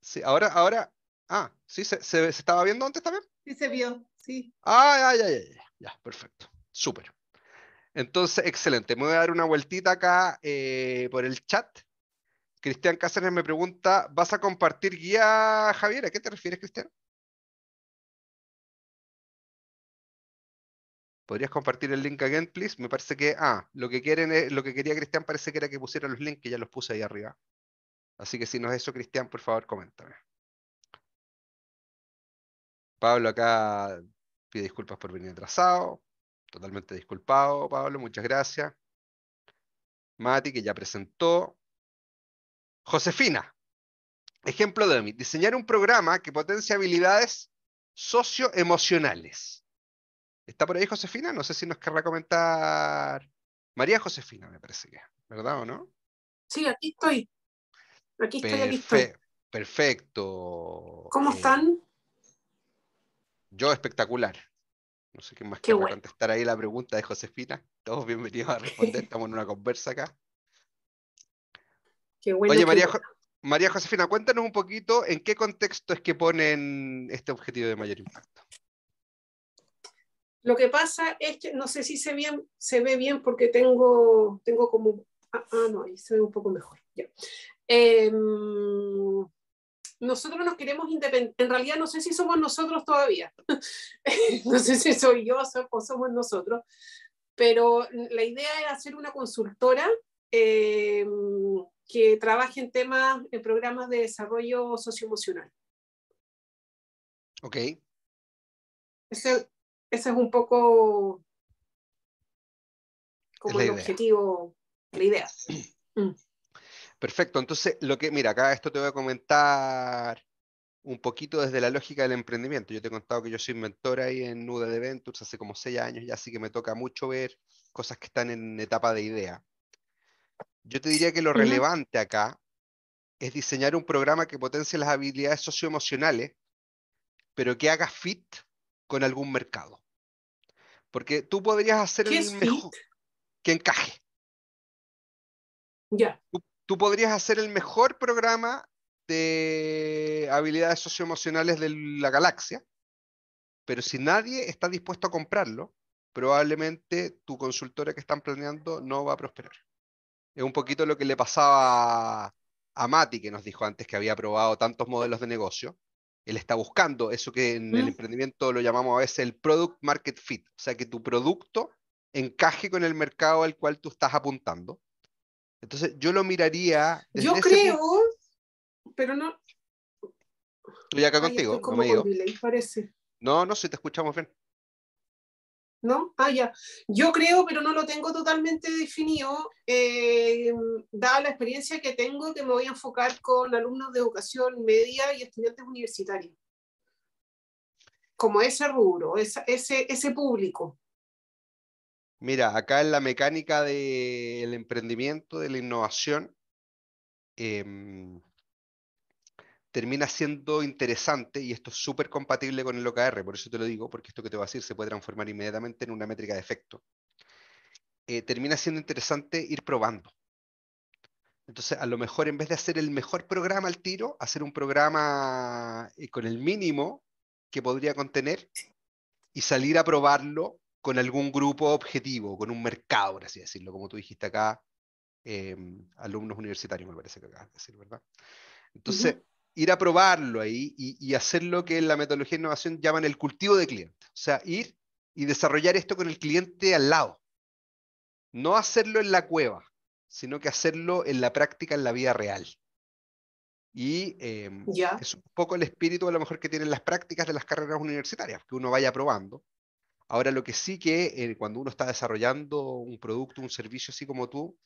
Sí, ahora, ahora, ah, sí, se, estaba viendo antes también. Sí, se vio, sí. Ah, ya, ya, ya, ya, ya perfecto, súper. Entonces, excelente, me voy a dar una vueltita acá eh, por el chat. Cristian Cáceres me pregunta, ¿vas a compartir guía, Javier? ¿A qué te refieres, Cristian? ¿Podrías compartir el link again, please? Me parece que, ah, lo que quieren es, lo que quería Cristian parece que era que pusiera los links que ya los puse ahí arriba. Así que si no es eso, Cristian, por favor, coméntame. Pablo acá pide disculpas por venir atrasado. Totalmente disculpado, Pablo, muchas gracias. Mati, que ya presentó. Josefina, ejemplo de mí, diseñar un programa que potencia habilidades socioemocionales. ¿Está por ahí Josefina? No sé si nos querrá comentar. María Josefina, me parece que, ¿verdad o no? Sí, aquí estoy. Aquí estoy, aquí estoy. Perfecto. ¿Cómo eh, están? Yo espectacular. No sé qué más quiero contestar ahí la pregunta de Josefina. Todos bienvenidos a responder. Estamos en una conversa acá. Qué bueno, Oye, María Josefina, cuéntanos un poquito en qué contexto es que ponen este objetivo de mayor impacto. Lo que pasa es que no sé si se, ve bien porque tengo, tengo como... Ah, ah, no, ahí se ve un poco mejor. Em, nosotros nos queremos independ... En realidad no sé si somos nosotros todavía. no sé si soy yo o somos nosotros. Pero la idea es hacer una consultora em, que trabaje en temas, en programas de desarrollo socioemocional. Ok ese es un poco como el objetivo, la idea. Mm. Perfecto, entonces lo que, mira, acá esto te voy a comentar un poquito desde la lógica del emprendimiento. Yo te he contado que yo soy mentor ahí en Nuda de Ventures hace como seis años, ya así que me toca mucho ver cosas que están en etapa de idea. Yo te diría que lo relevante acá es diseñar un programa que potencie las habilidades socioemocionales, pero que haga fit con algún mercado. Porque tú podrías hacer el mejor que encaje. Tú, podrías hacer el mejor programa de habilidades socioemocionales de la galaxia, pero si nadie está dispuesto a comprarlo, probablemente tu consultora que están planeando no va a prosperar. Es un poquito lo que le pasaba a Mati, que nos dijo antes que había probado tantos modelos de negocio, él está buscando eso que en el emprendimiento lo llamamos a veces el product market fit, o sea, que tu producto encaje con el mercado al cual tú estás apuntando. Entonces, yo lo miraría. yo creo, pero no. Estoy acá contigo, como No, no, si te escuchamos bien. ¿no? Ah, Yo creo, pero no lo tengo totalmente definido, eh, dada la experiencia que tengo, que me voy a enfocar con alumnos de educación media y estudiantes universitarios. Como ese rubro, ese, público. Mira, acá en la mecánica del emprendimiento, de la innovación, em, termina siendo interesante y esto es súper compatible con el OKR, por eso te lo digo, porque esto que te voy a decir se puede transformar inmediatamente en una métrica de efecto. Eh, termina siendo interesante ir probando. Entonces, a lo mejor en vez de hacer el mejor programa al tiro, hacer un programa eh, con el mínimo que podría contener y salir a probarlo con algún grupo objetivo, con un mercado, por así decirlo, como tú dijiste acá, em, alumnos universitarios, me parece que acá, decir, ¿verdad? Entonces, ir a probarlo ahí y, hacer lo que en la metodología de innovación llaman el cultivo de cliente. O sea, ir y desarrollar esto con el cliente al lado. No hacerlo en la cueva, sino que hacerlo en la práctica, en la vida real. Y em, es un poco el espíritu a lo mejor que tienen las prácticas de las carreras universitarias, que uno vaya probando. Ahora, lo que sí que eh, cuando uno está desarrollando un producto, un servicio así como tú,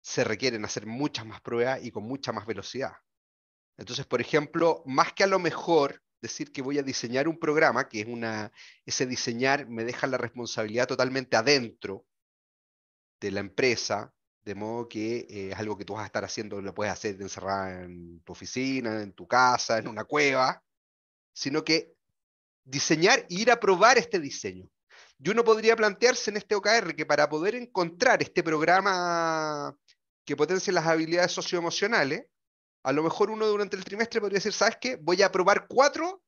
se requieren hacer muchas más pruebas y con mucha más velocidad. Entonces, por ejemplo, más que a lo mejor decir que voy a diseñar un programa, que es una, ese diseñar me deja la responsabilidad totalmente adentro de la empresa, de modo que eh, es algo que tú vas a estar haciendo, lo puedes hacer encerrada en tu oficina, en tu casa, en una cueva, sino que diseñar e ir a probar este diseño. Yo no podría plantearse en este OKR que para poder encontrar este programa que potencie las habilidades socioemocionales, a lo mejor uno durante el trimestre podría decir, ¿sabes qué? Voy a probar cuatro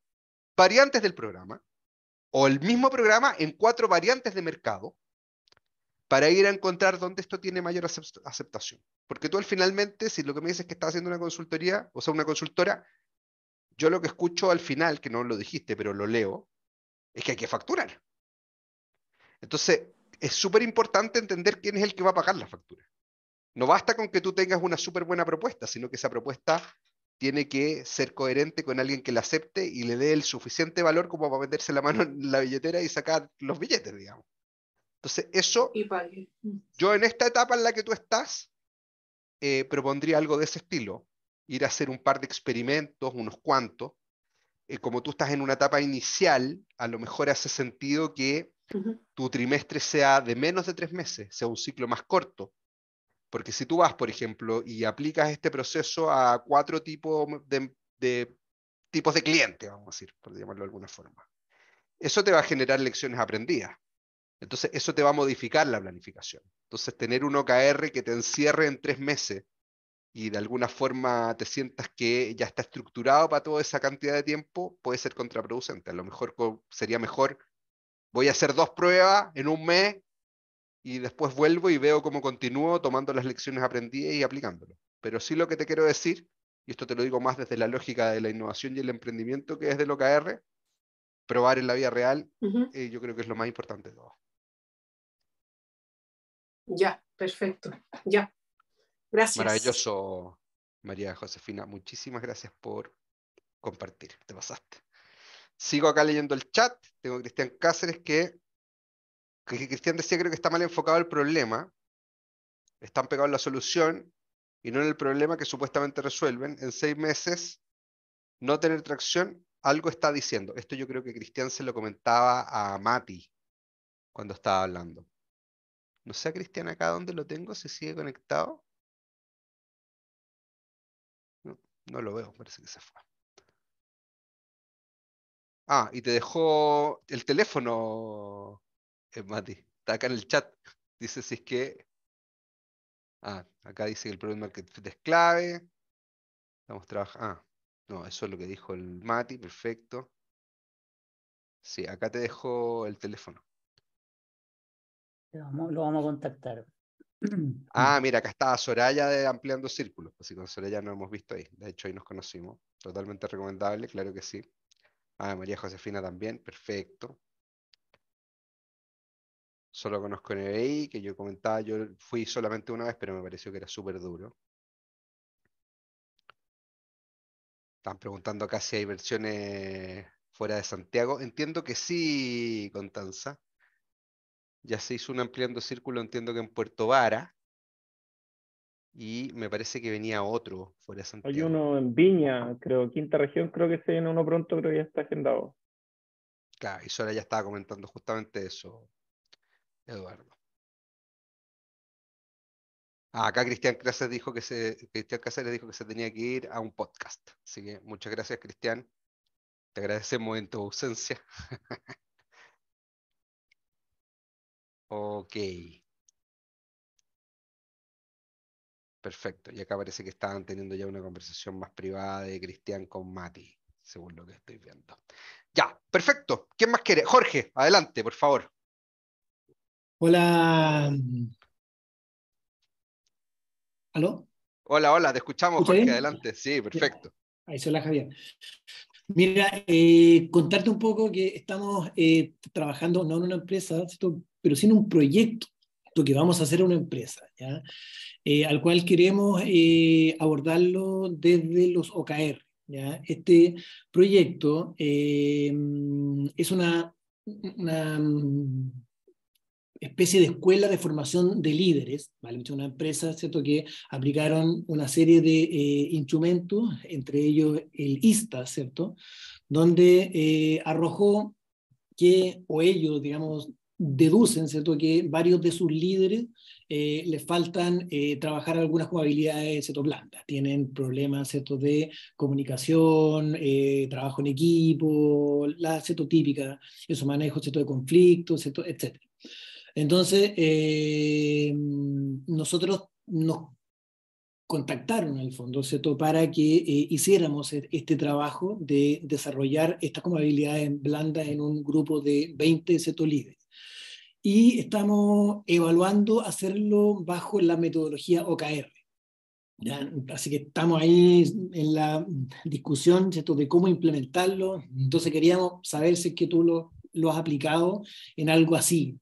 variantes del programa o el mismo programa en cuatro variantes de mercado para ir a encontrar dónde esto tiene mayor aceptación. Porque tú al finalmente, si lo que me dices es que estás haciendo una consultoría, o sea, una consultora, yo lo que escucho al final, que no lo dijiste, pero lo leo, es que hay que facturar. Entonces, es súper importante entender quién es el que va a pagar la factura. No basta con que tú tengas una súper buena propuesta, sino que esa propuesta tiene que ser coherente con alguien que la acepte y le dé el suficiente valor como para meterse la mano en la billetera y sacar los billetes, digamos. Entonces, eso, yo en esta etapa en la que tú estás, eh, propondría algo de ese estilo, ir a hacer un par de experimentos, unos cuantos. Eh, como tú estás en una etapa inicial, a lo mejor hace sentido que tu trimestre sea de menos de tres meses, sea un ciclo más corto, porque si tú vas, por ejemplo, y aplicas este proceso a cuatro tipos de, tipos de clientes, vamos a decir, por llamarlo de alguna forma, eso te va a generar lecciones aprendidas. Entonces, eso te va a modificar la planificación. Entonces, tener un OKR que te encierre en tres meses y de alguna forma te sientas que ya está estructurado para toda esa cantidad de tiempo, puede ser contraproducente. A lo mejor sería mejor, voy a hacer dos pruebas en un mes y después vuelvo y veo cómo continúo tomando las lecciones aprendidas y aplicándolo. Pero sí lo que te quiero decir, y esto te lo digo más desde la lógica de la innovación y el emprendimiento que es del OKR, probar en la vida real, eh, yo creo que es lo más importante de todo. Ya, perfecto. Ya. Gracias. Maravilloso, María Josefina. Muchísimas gracias por compartir. Te pasaste. Sigo acá leyendo el chat. Tengo a Cristian Cáceres que Cristian decía, creo que está mal enfocado el problema, están pegados en la solución y no en el problema que supuestamente resuelven. En seis meses, no tener tracción, algo está diciendo. Esto yo creo que Cristian se lo comentaba a Mati cuando estaba hablando. No sé, Cristian, acá dónde lo tengo, ¿Se sigue conectado. No, no lo veo, parece que se fue. Ah, y te dejó el teléfono, Mati. Está acá en el chat. Dice si es que. Ah, acá dice que el problema es clave. Estamos trabajando. Ah, no, eso es lo que dijo el Mati, perfecto. Sí, acá te dejo el teléfono. Lo vamos, a contactar. Ah, mira, acá está Soraya de Ampliando Círculos. Así con Soraya no hemos visto ahí. De hecho, ahí nos conocimos. Totalmente recomendable, claro que sí. Ah, María Josefina también, perfecto. Solo conozco NBI, e que yo comentaba, yo fui solamente una vez, pero me pareció que era súper duro. Están preguntando acá si hay versiones fuera de Santiago. Entiendo que sí, Contanza. Ya se hizo un ampliando círculo, entiendo que en Puerto Vara. Y me parece que venía otro fuera de Santiago. Hay uno en Viña, creo, quinta región, creo que se viene uno pronto, creo que ya está agendado. Claro, y Sora ya estaba comentando justamente eso. Eduardo. Ah, acá Cristian Cáceres dijo que se Cristian Cáceres dijo que se tenía que ir a un podcast. Así que muchas gracias, Cristian. Te agradecemos en tu ausencia. ok. Perfecto. Y acá parece que estaban teniendo ya una conversación más privada de Cristian con Mati, según lo que estoy viendo. Ya, perfecto. ¿Quién más quiere? Jorge, adelante, por favor. Hola. Mm. ¿Aló? Hola, hola, te escuchamos, Jorge, adelante. Sí, perfecto. Ahí la Javier. Mira, eh, contarte un poco que estamos eh, trabajando no en una empresa, pero sí en un proyecto que vamos a hacer una empresa, ¿ya? Eh, al cual queremos abordarlo desde los OKR. ¿ya? Este proyecto es una mm, especie de escuela de formación de líderes, ¿vale? una empresa ¿cierto? que aplicaron una serie de eh, instrumentos, entre ellos el ISTA, ¿cierto? donde eh, arrojó que, o ellos, digamos, deducen ¿cierto? que varios de sus líderes eh, les faltan eh, trabajar algunas habilidades ¿cierto? blandas, tienen problemas ¿cierto? de comunicación, eh, trabajo en equipo, la ¿cierto? típica, su manejo ¿cierto? de conflictos, ¿cierto? etc. Entonces, eh, nosotros nos contactaron en el fondo, ¿cierto? Para que eh, hiciéramos e-, este trabajo de desarrollar estas como habilidades blandas en un grupo de 20 ¿cierto? líderes. Y estamos evaluando hacerlo bajo la metodología OKR. Así que estamos ahí en la discusión de cómo implementarlo. Entonces queríamos saber si es que tú lo has aplicado en algo así,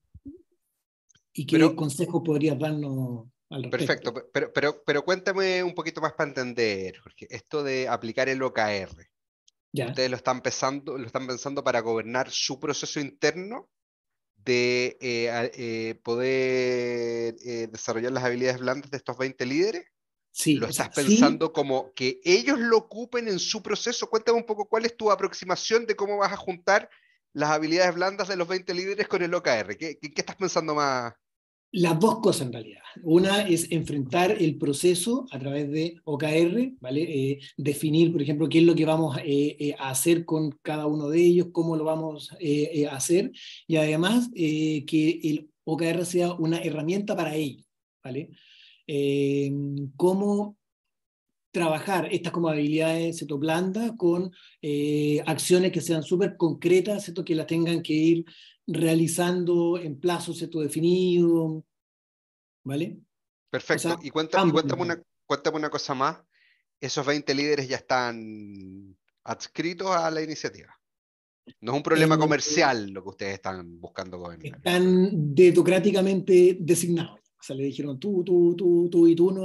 ¿Y qué consejo podrías darnos al respecto? Perfecto, pero, pero, pero cuéntame un poquito más para entender, Jorge, esto de aplicar el OKR. Ya. Ustedes lo están, pensando, lo están pensando para gobernar su proceso interno de eh, eh, poder eh, desarrollar las habilidades blandas de estos 20 líderes. Sí, lo estás pensando como que ellos lo ocupen en su proceso. Cuéntame un poco cuál es tu aproximación de cómo vas a juntar las habilidades blandas de los 20 líderes con el OKR. qué estás pensando más, las dos cosas en realidad. Una es enfrentar el proceso a través de OKR, ¿vale? Eh, definir, por ejemplo, qué es lo que vamos eh, eh, a hacer con cada uno de ellos, cómo lo vamos a hacer y además que el OKR sea una herramienta para ellos. ¿vale? cómo trabajar estas como habilidades ¿cierto? blandas con acciones que sean súper concretas, esto que las tengan que ir realizando en plazos esto definido, ¿vale? Perfecto. y, cuenta, cuéntame, una, cuéntame una cosa más. Esos 20 líderes ya están adscritos a la iniciativa. No es un problema eh, comercial lo que ustedes están buscando gobernar. Están democráticamente designados. O sea, le dijeron tú, tú, tú, tú y tú, ¿no?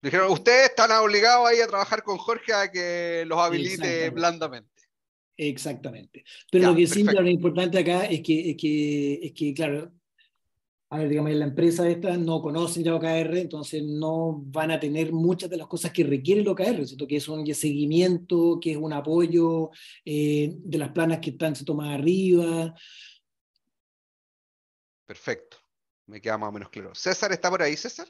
Dijeron, ustedes están obligados ahí a trabajar con Jorge a que los habilite blandamente. Exactamente. Pero lo que lo importante acá es que, es que, claro, a ver, digamos, la empresa esta no conocen ya OKR, entonces no van a tener muchas de las cosas que requiere el OKR, ¿cierto? que es un seguimiento, que es un apoyo eh, de las planas que están se toman arriba. Perfecto, me queda más o menos claro. César, ¿está por ahí, César?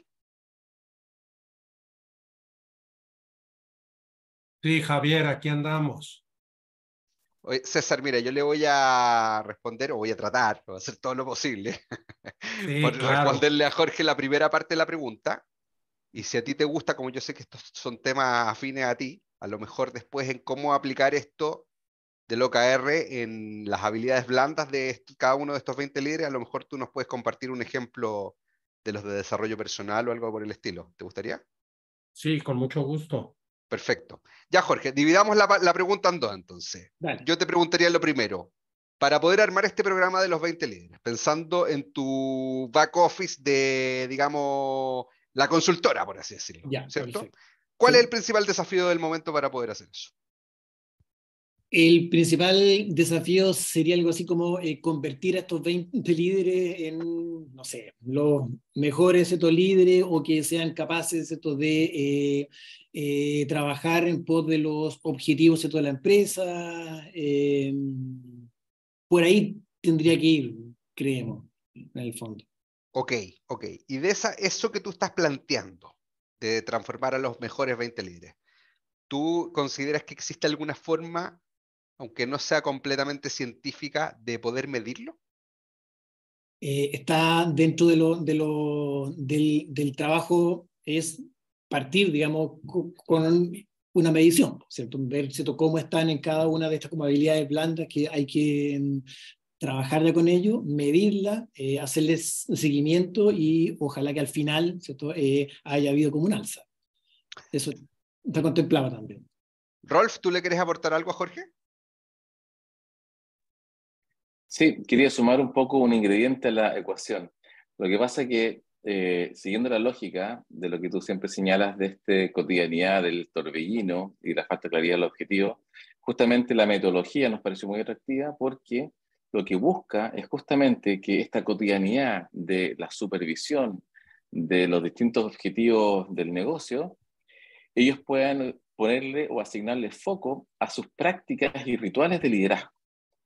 Sí, Javier, aquí andamos. César, mira, yo le voy a responder, o voy a tratar, voy a hacer todo lo posible, por responderle a Jorge la primera parte de la pregunta. Y si a ti te gusta, como yo sé que estos son temas afines a ti, a lo mejor después en cómo aplicar esto de del OKR en las habilidades blandas de cada uno de estos 20 líderes, a lo mejor tú nos puedes compartir un ejemplo de los de desarrollo personal o algo por el estilo. ¿Te gustaría? Sí, con mucho gusto. Perfecto. Ya, Jorge, dividamos la, pregunta en dos entonces. Yo te preguntaría lo primero. Para poder armar este programa de los 20 líderes, pensando en tu back office de, digamos, la consultora, por así decirlo, ¿cierto? ¿Cuál es el principal desafío del momento para poder hacer eso? El principal desafío sería algo así como eh, convertir a estos 20 líderes en, no sé, los mejores estos líderes o que sean capaces de eh, eh, trabajar en pos de los objetivos de toda la empresa. Eh, por ahí tendría que ir, creemos, en el fondo. Ok, ok. Y de esa, eso que tú estás planteando, de transformar a los mejores 20 líderes, ¿tú consideras que existe alguna forma, aunque no sea completamente científica, de poder medirlo? Eh, está dentro de lo, del trabajo, es partir, digamos, con una medición, ¿cierto? Ver ¿cierto? cómo están en cada una de estas como habilidades blandas que hay que ya em, con ello, medirla, eh, hacerles seguimiento y ojalá que al final ¿cierto? Eh, haya habido como un alza. Eso está contemplado también. Rolf, ¿tú le querés aportar algo a Jorge? Sí, quería sumar un poco un ingrediente a la ecuación. Lo que pasa es que eh, siguiendo la lógica de lo que tú siempre señalas de este cotidianidad del torbellino y la falta de claridad del objetivo, justamente la metodología nos pareció muy atractiva porque lo que busca es justamente que esta cotidianidad de la supervisión de los distintos objetivos del negocio, ellos puedan ponerle o asignarle foco a sus prácticas y rituales de liderazgo.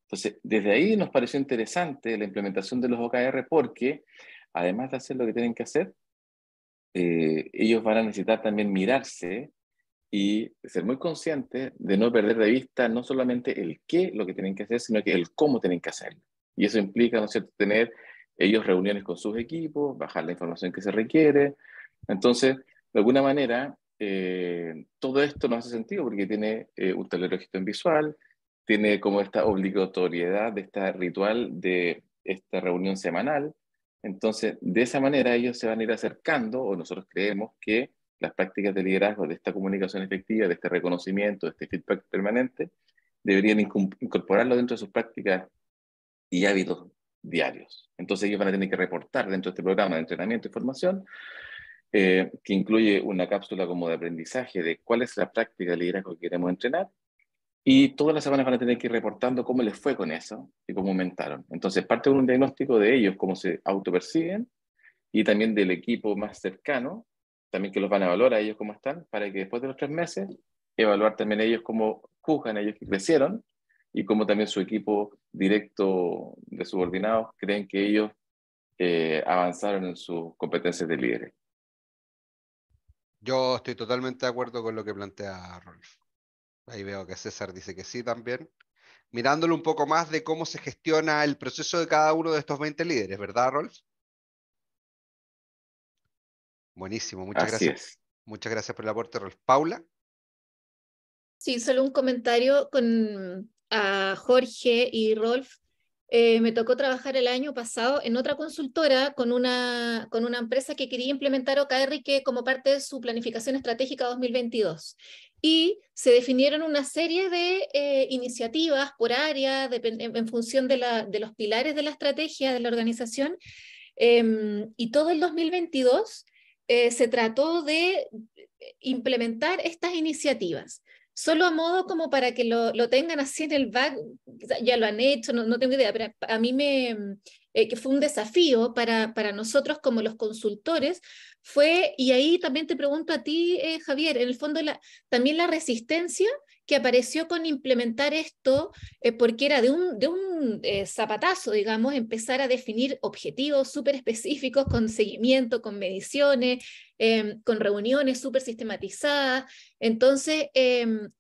Entonces, desde ahí nos pareció interesante la implementación de los OKR porque además de hacer lo que tienen que hacer, eh, ellos van a necesitar también mirarse y ser muy conscientes de no perder de vista no solamente el qué, lo que tienen que hacer, sino que el cómo tienen que hacerlo. Y eso implica, ¿no es cierto?, tener ellos reuniones con sus equipos, bajar la información que se requiere. Entonces, de alguna manera, eh, todo esto no hace sentido porque tiene eh, un tablero en visual, tiene como esta obligatoriedad de este ritual de esta reunión semanal, entonces, de esa manera ellos se van a ir acercando, o nosotros creemos que las prácticas de liderazgo, de esta comunicación efectiva, de este reconocimiento, de este feedback permanente, deberían incorporarlo dentro de sus prácticas y hábitos diarios. Entonces ellos van a tener que reportar dentro de este programa de entrenamiento y formación, eh, que incluye una cápsula como de aprendizaje de cuál es la práctica de liderazgo que queremos entrenar y todas las semanas van a tener que ir reportando cómo les fue con eso y cómo aumentaron. Entonces, parte de un diagnóstico de ellos, cómo se autoperciben, y también del equipo más cercano, también que los van a evaluar a ellos cómo están, para que después de los tres meses, evaluar también ellos cómo juzgan a ellos que crecieron y cómo también su equipo directo de subordinados creen que ellos eh, avanzaron en sus competencias de líderes. Yo estoy totalmente de acuerdo con lo que plantea Rolf. Ahí veo que César dice que sí también. Mirándolo un poco más de cómo se gestiona el proceso de cada uno de estos 20 líderes, ¿verdad, Rolf? Buenísimo, muchas gracias. Muchas gracias por el aporte, Rolf. Paula. Sí, solo un comentario con a Jorge y Rolf. Eh, me tocó trabajar el año pasado en otra consultora con una, con una empresa que quería implementar OKR que como parte de su planificación estratégica 2022 y se definieron una serie de eh, iniciativas por área en, función de, los pilares de la estrategia de la organización. Em, y todo el 2022 eh, se trató de implementar estas iniciativas. Solo a modo como para que lo, tengan así en el back, ya lo han hecho, no, no tengo idea, pero a mí me, eh, que fue un desafío para, para, nosotros como los consultores, fue, y ahí también te pregunto a ti, eh, Javier, en el fondo la, también la resistencia que apareció con implementar esto, eh, porque era de un, de un zapatazo, digamos, empezar a definir objetivos súper específicos con seguimiento, con mediciones, em, con reuniones súper sistematizadas. Entonces, em,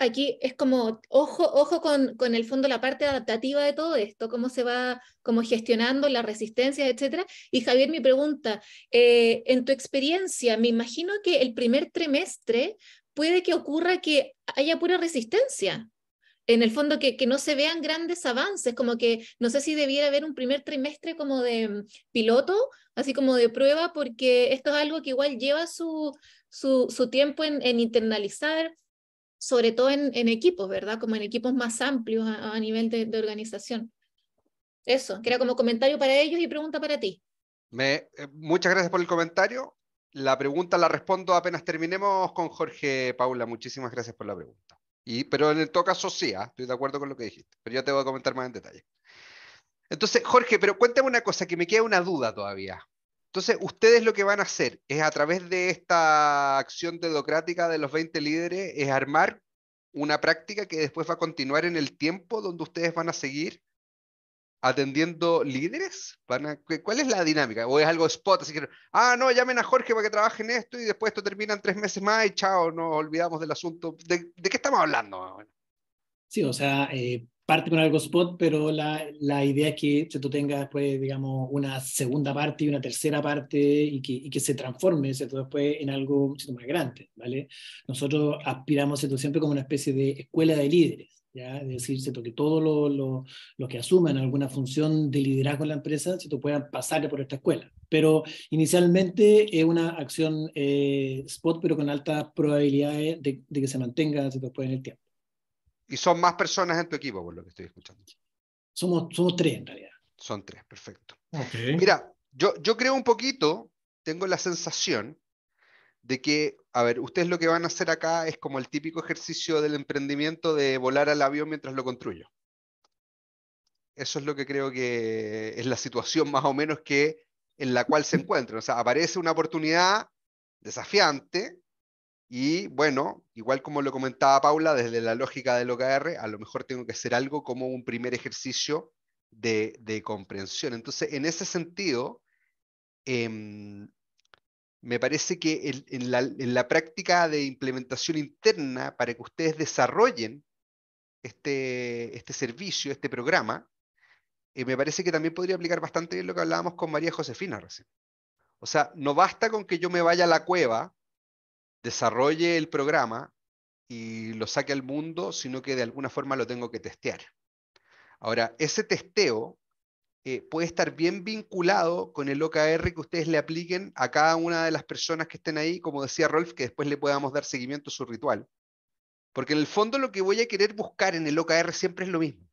aquí es como, ojo, ojo con, con, el fondo, la parte adaptativa de todo esto, cómo se va como gestionando la resistencia, etc. Y Javier, mi pregunta, eh, en tu experiencia, me imagino que el primer trimestre puede que ocurra que haya pura resistencia. En el fondo, que, que no se vean grandes avances, como que no sé si debiera haber un primer trimestre como de mm, piloto, así como de prueba, porque esto es algo que igual lleva su, su, tiempo en internalizar, sobre todo en, equipos, ¿verdad? Como en equipos más amplios a, nivel de, organización. Eso, que era como comentario para ellos y pregunta para ti. Eh, muchas gracias por el comentario. La pregunta la respondo apenas terminemos con Jorge Paula. Muchísimas gracias por la pregunta. Y, pero en todo caso, sí, ¿ah? estoy de acuerdo con lo que dijiste, pero ya te voy a comentar más en detalle. Entonces, Jorge, pero cuéntame una cosa que me queda una duda todavía. Entonces, ustedes lo que van a hacer es a través de esta acción democrática de los 20 líderes, es armar una práctica que después va a continuar en el tiempo donde ustedes van a seguir atendiendo líderes? ¿Cuál es la dinámica? ¿O es algo spot? Así que, ah, no, llamen a Jorge para que trabaje en esto y después esto termina en tres meses más y chao, nos olvidamos del asunto. ¿De, qué estamos hablando? Sí, o sea, eh, parte con algo spot, pero la, la idea es que tú tenga después, pues, digamos, una segunda parte y una tercera parte y que, y que se transforme, ¿cierto? Después en algo más grande, ¿vale? Nosotros aspiramos, ¿cierto? Siempre como una especie de escuela de líderes, ¿ya? Es decir, ¿cierto? Que todos los que asuman alguna función de liderazgo en la empresa, ¿cierto? Puedan pasar por esta escuela. Pero inicialmente es una acción eh, spot, pero con altas probabilidades de, de que se mantenga, ¿cierto? Después en el tiempo. Y son más personas en tu equipo, por lo que estoy escuchando. Somos, tres en realidad. Son tres, perfecto. Mira, yo, yo creo un poquito, tengo la sensación de que, a ver, ustedes lo que van a hacer acá es como el típico ejercicio del emprendimiento de volar al avión mientras lo construyo. Eso es lo que creo que es la situación más o menos que en la cual se encuentran. O sea, aparece una oportunidad desafiante, y bueno, igual como lo comentaba Paula, desde la lógica del OKR, a lo mejor tengo que hacer algo como un primer ejercicio de, comprensión. Entonces, en ese sentido, em, me parece que en, la, práctica de implementación interna, para que ustedes desarrollen este, este servicio, este programa, eh, me parece que también podría aplicar bastante bien lo que hablábamos con María Josefina recién. O sea, no basta con que yo me vaya a la cueva desarrolle el programa y lo saque al mundo, sino que de alguna forma lo tengo que testear. Ahora, ese testeo eh, puede estar bien vinculado con el OKR que ustedes le apliquen a cada una de las personas que estén ahí, como decía Rolf, que después le podamos dar seguimiento a su ritual. Porque en el fondo lo que voy a querer buscar en el OKR siempre es lo mismo.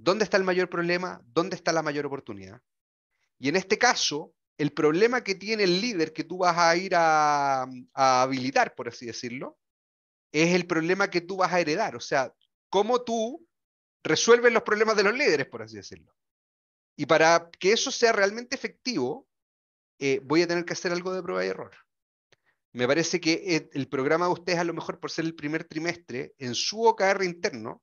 ¿Dónde está el mayor problema? ¿Dónde está la mayor oportunidad? Y en este caso, el problema que tiene el líder que tú vas a ir a, habilitar, por así decirlo, es el problema que tú vas a heredar. O sea, cómo tú resuelves los problemas de los líderes, por así decirlo. Y para que eso sea realmente efectivo, eh, voy a tener que hacer algo de prueba y error. Me parece que eh, el programa de ustedes, a lo mejor por ser el primer trimestre, en su OKR interno,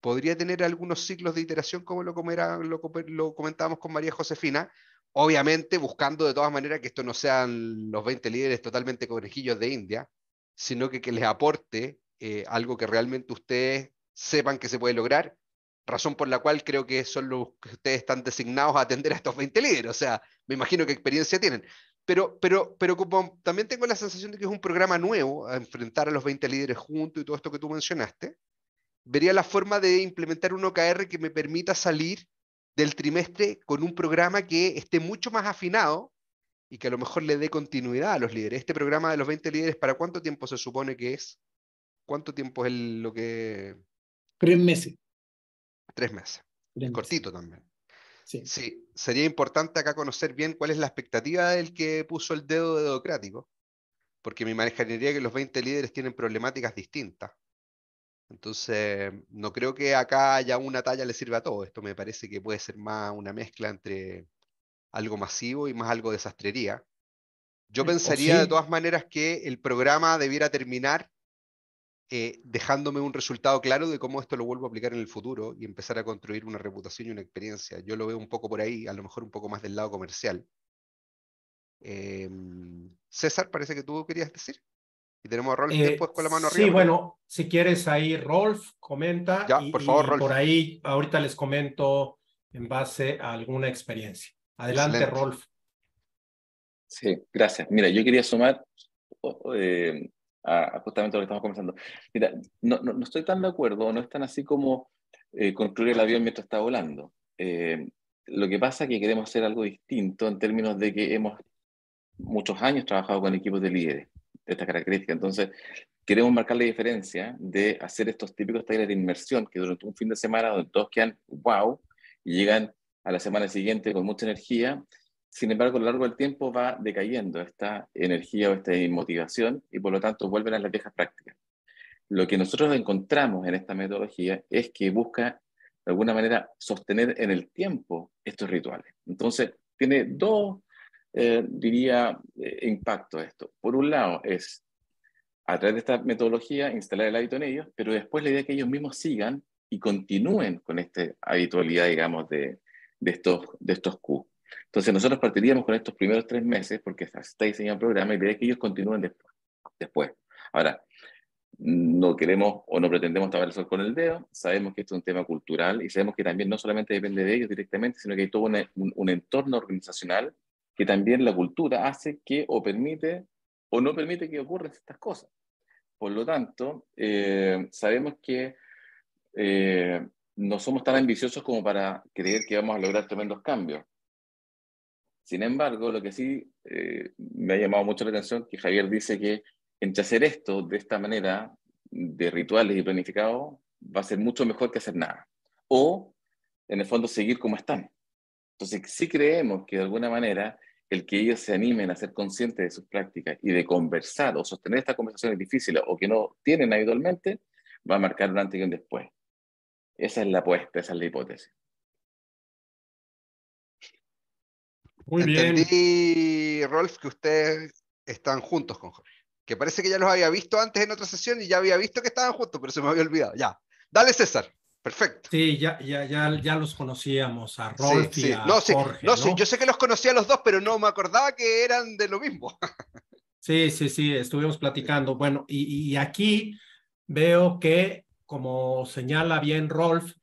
podría tener algunos ciclos de iteración, como lo, lo comentábamos con María Josefina, Obviamente buscando de todas maneras que esto no sean los 20 líderes totalmente conejillos de India, sino que, que les aporte eh, algo que realmente ustedes sepan que se puede lograr, razón por la cual creo que son los que ustedes están designados a atender a estos 20 líderes, o sea, me imagino qué experiencia tienen. Pero, pero, pero también tengo la sensación de que es un programa nuevo, a enfrentar a los 20 líderes juntos y todo esto que tú mencionaste, vería la forma de implementar un OKR que me permita salir del trimestre con un programa que esté mucho más afinado y que a lo mejor le dé continuidad a los líderes. Este programa de los 20 líderes, ¿para cuánto tiempo se supone que es? ¿Cuánto tiempo es lo que... Tres meses. Tres meses. Cortito también. Sí. sí, sería importante acá conocer bien cuál es la expectativa del que puso el dedo de porque me imaginaría que los 20 líderes tienen problemáticas distintas. Entonces, no creo que acá haya una talla le sirva a todo. Esto me parece que puede ser más una mezcla entre algo masivo y más algo de sastrería. Yo mm, pensaría de todas maneras que el programa debiera terminar eh, dejándome un resultado claro de cómo esto lo vuelvo a aplicar en el futuro y empezar a construir una reputación y una experiencia. Yo lo veo un poco por ahí, a lo mejor un poco más del lado comercial. Em, César, parece que tú querías decir. Y tenemos a Rolf eh, después con la mano Sí, bueno, si quieres ahí, Rolf, comenta. por favor, Rolf. Por ahí, ahorita les comento en base a alguna experiencia. Adelante, Rolf. Sí, gracias. Mira, yo quería sumar eh, a, justamente lo que estamos conversando. Mira, no, estoy tan de acuerdo, no es tan así como eh, construir el avión mientras está volando. Eh, lo que pasa es que queremos hacer algo distinto en términos de que hemos muchos años trabajado con equipos de líderes esta característica. Entonces, queremos marcar la diferencia de hacer estos típicos talleres de inmersión que durante un fin de semana donde todos quedan wow y llegan a la semana siguiente con mucha energía. Sin embargo, a lo largo del tiempo va decayendo esta energía o esta motivación y por lo tanto vuelven a las viejas prácticas. Lo que nosotros encontramos en esta metodología es que busca de alguna manera sostener en el tiempo estos rituales. Entonces, tiene dos eh, diría, eh, impacto esto? Por un lado es, a través de esta metodología, instalar el hábito en ellos, pero después la idea es que ellos mismos sigan y continúen con esta habitualidad, digamos, de, estos, de estos Q. Entonces nosotros partiríamos con estos primeros tres meses, porque está diseñado el programa, y la idea es que ellos continúen después. después. Ahora, no queremos o no pretendemos tapar el con el dedo, sabemos que esto es un tema cultural y sabemos que también no solamente depende de ellos directamente, sino que hay todo un entorno organizacional que también la cultura hace que o permite o no permite que ocurran estas cosas. Por lo tanto, eh, sabemos que eh, no somos tan ambiciosos como para creer que vamos a lograr tremendos cambios. Sin embargo, lo que sí eh, me ha llamado mucho la atención que Javier dice que entre hacer esto de esta manera, de rituales y planificado, va a ser mucho mejor que hacer nada. O, en el fondo, seguir como están. Entonces, sí creemos que de alguna manera el que ellos se animen a ser conscientes de sus prácticas y de conversar o sostener estas conversaciones difíciles o que no tienen habitualmente, va a marcar un antes y un después. Esa es la apuesta, esa es la hipótesis. Muy Entendí, Rolf, que ustedes están juntos con Jorge. Que parece que ya los había visto antes en otra sesión y ya había visto que estaban juntos, pero se me había olvidado. Ya. Dale, César. Perfecto. Sí, ya, ya, ya, ya los conocíamos, a Rolf y a Jorge, yo sé que los conocía a los dos, pero no me acordaba que eran de lo mismo. sí, sí, sí, estuvimos platicando. Bueno, y aquí veo que, como señala bien Rolf,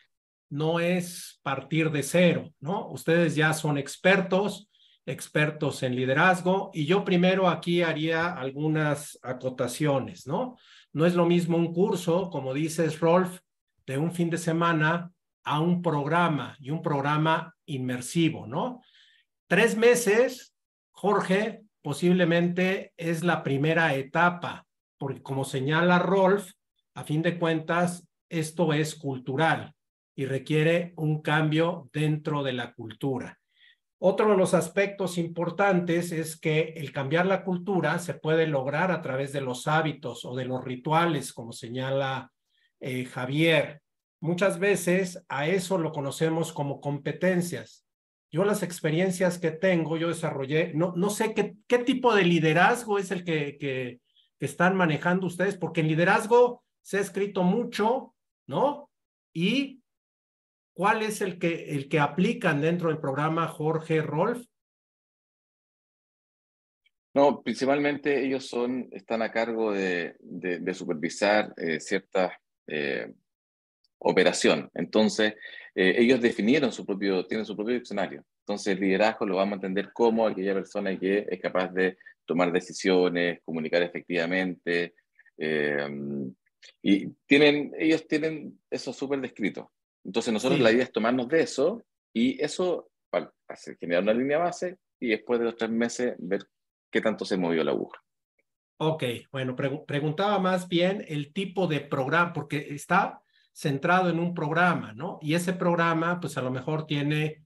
no es partir de cero, ¿no? Ustedes ya son expertos, expertos en liderazgo, y yo primero aquí haría algunas acotaciones, ¿no? No es lo mismo un curso, como dices, Rolf, de un fin de semana a un programa y un programa inmersivo, ¿no? Tres meses, Jorge, posiblemente es la primera etapa, porque como señala Rolf, a fin de cuentas, esto es cultural y requiere un cambio dentro de la cultura. Otro de los aspectos importantes es que el cambiar la cultura se puede lograr a través de los hábitos o de los rituales, como señala eh, Javier. Muchas veces a eso lo conocemos como competencias. Yo las experiencias que tengo, yo desarrollé, no, no sé qué, tipo de liderazgo es el que, que, están manejando ustedes, porque en liderazgo se ha escrito mucho, ¿no? Y cuál es el que, el que aplican dentro del programa Jorge Rolf. No, principalmente ellos son, están a cargo de, supervisar eh, ciertas eh, operación. Entonces, eh, ellos definieron su propio, tienen su propio diccionario. Entonces, el liderazgo lo vamos a entender como aquella persona que es capaz de tomar decisiones, comunicar efectivamente. Eh, y tienen, ellos tienen eso súper descrito. Entonces, nosotros la idea es tomarnos de eso y eso hacer, generar una línea base y después de los tres meses ver qué tanto se movió la aguja. Ok, bueno, preguntaba más bien el tipo de programa, porque está centrado en un programa, ¿no? Y ese programa, pues a lo mejor tiene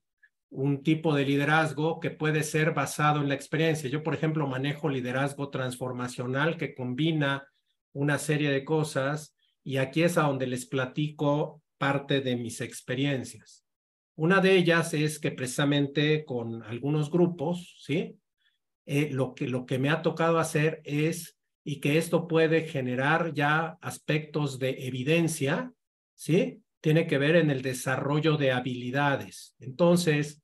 un tipo de liderazgo que puede ser basado en la experiencia. Yo, por ejemplo, manejo liderazgo transformacional que combina una serie de cosas y aquí es a donde les platico parte de mis experiencias. Una de ellas es que precisamente con algunos grupos, ¿sí? Eh, lo, que, lo que me ha tocado hacer es, y que esto puede generar ya aspectos de evidencia, ¿sí? Tiene que ver en el desarrollo de habilidades. Entonces,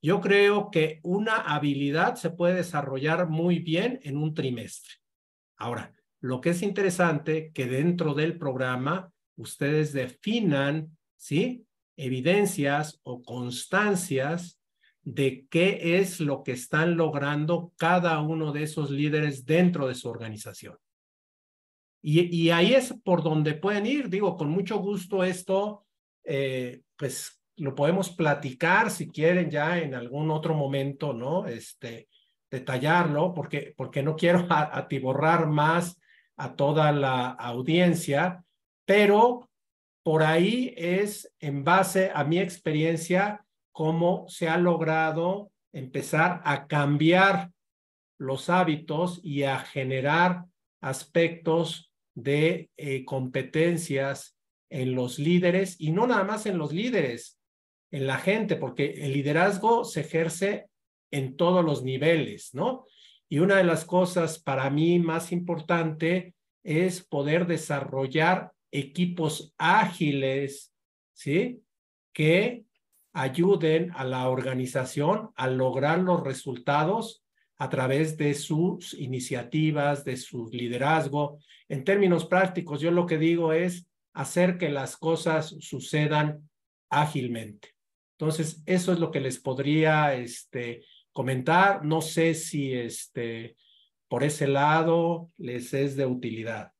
yo creo que una habilidad se puede desarrollar muy bien en un trimestre. Ahora, lo que es interesante que dentro del programa ustedes definan, ¿sí? Evidencias o constancias de qué es lo que están logrando cada uno de esos líderes dentro de su organización. Y, ahí es por donde pueden ir. Digo, con mucho gusto esto, eh, pues lo podemos platicar si quieren ya en algún otro momento, ¿no? Este, detallarlo, porque, porque no quiero atiborrar más a toda la audiencia, pero por ahí es en base a mi experiencia cómo se ha logrado empezar a cambiar los hábitos y a generar aspectos de eh, competencias en los líderes y no nada más en los líderes, en la gente, porque el liderazgo se ejerce en todos los niveles, ¿no? Y una de las cosas para mí más importante es poder desarrollar equipos ágiles, ¿sí? Que ayuden a la organización a lograr los resultados a través de sus iniciativas, de su liderazgo. En términos prácticos, yo lo que digo es hacer que las cosas sucedan ágilmente. Entonces, eso es lo que les podría este, comentar. No sé si este, por ese lado les es de utilidad.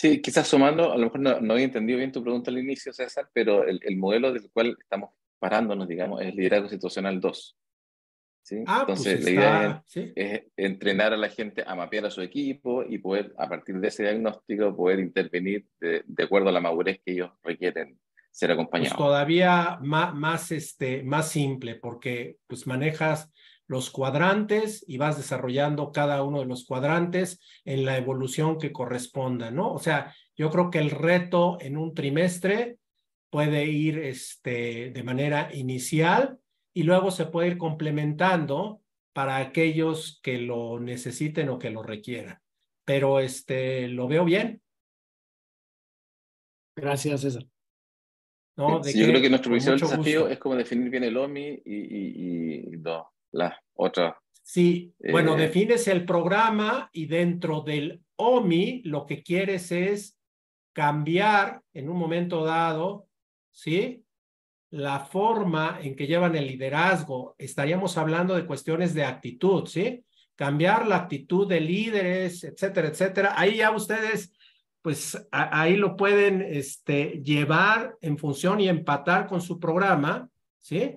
Sí, quizás sumando, a lo mejor no, he había entendido bien tu pregunta al inicio, César, pero el, modelo del cual estamos parándonos, digamos, es el liderazgo situacional 2. ¿sí? Ah, pues Entonces, la idea es, entrenar a la gente a mapear a su equipo y poder, a partir de ese diagnóstico, poder intervenir de, acuerdo a la madurez que ellos requieren ser pues acompañados. Es todavía más, más, este, más simple, porque pues manejas los cuadrantes y vas desarrollando cada uno de los cuadrantes en la evolución que corresponda, ¿no? O sea, yo creo que el reto en un trimestre puede ir este, de manera inicial y luego se puede ir complementando para aquellos que lo necesiten o que lo requieran. Pero este, lo veo bien. Gracias, César. yo creo que nuestro principal desafío es como definir bien el OMI y, y, y, la otra. Sí, bueno, eh, defines el programa y dentro del OMI lo que quieres es cambiar en un momento dado, ¿sí? La forma en que llevan el liderazgo. Estaríamos hablando de cuestiones de actitud, ¿sí? Cambiar la actitud de líderes, etcétera, etcétera. Ahí ya ustedes pues ahí lo pueden este, llevar en función y empatar con su programa, ¿sí?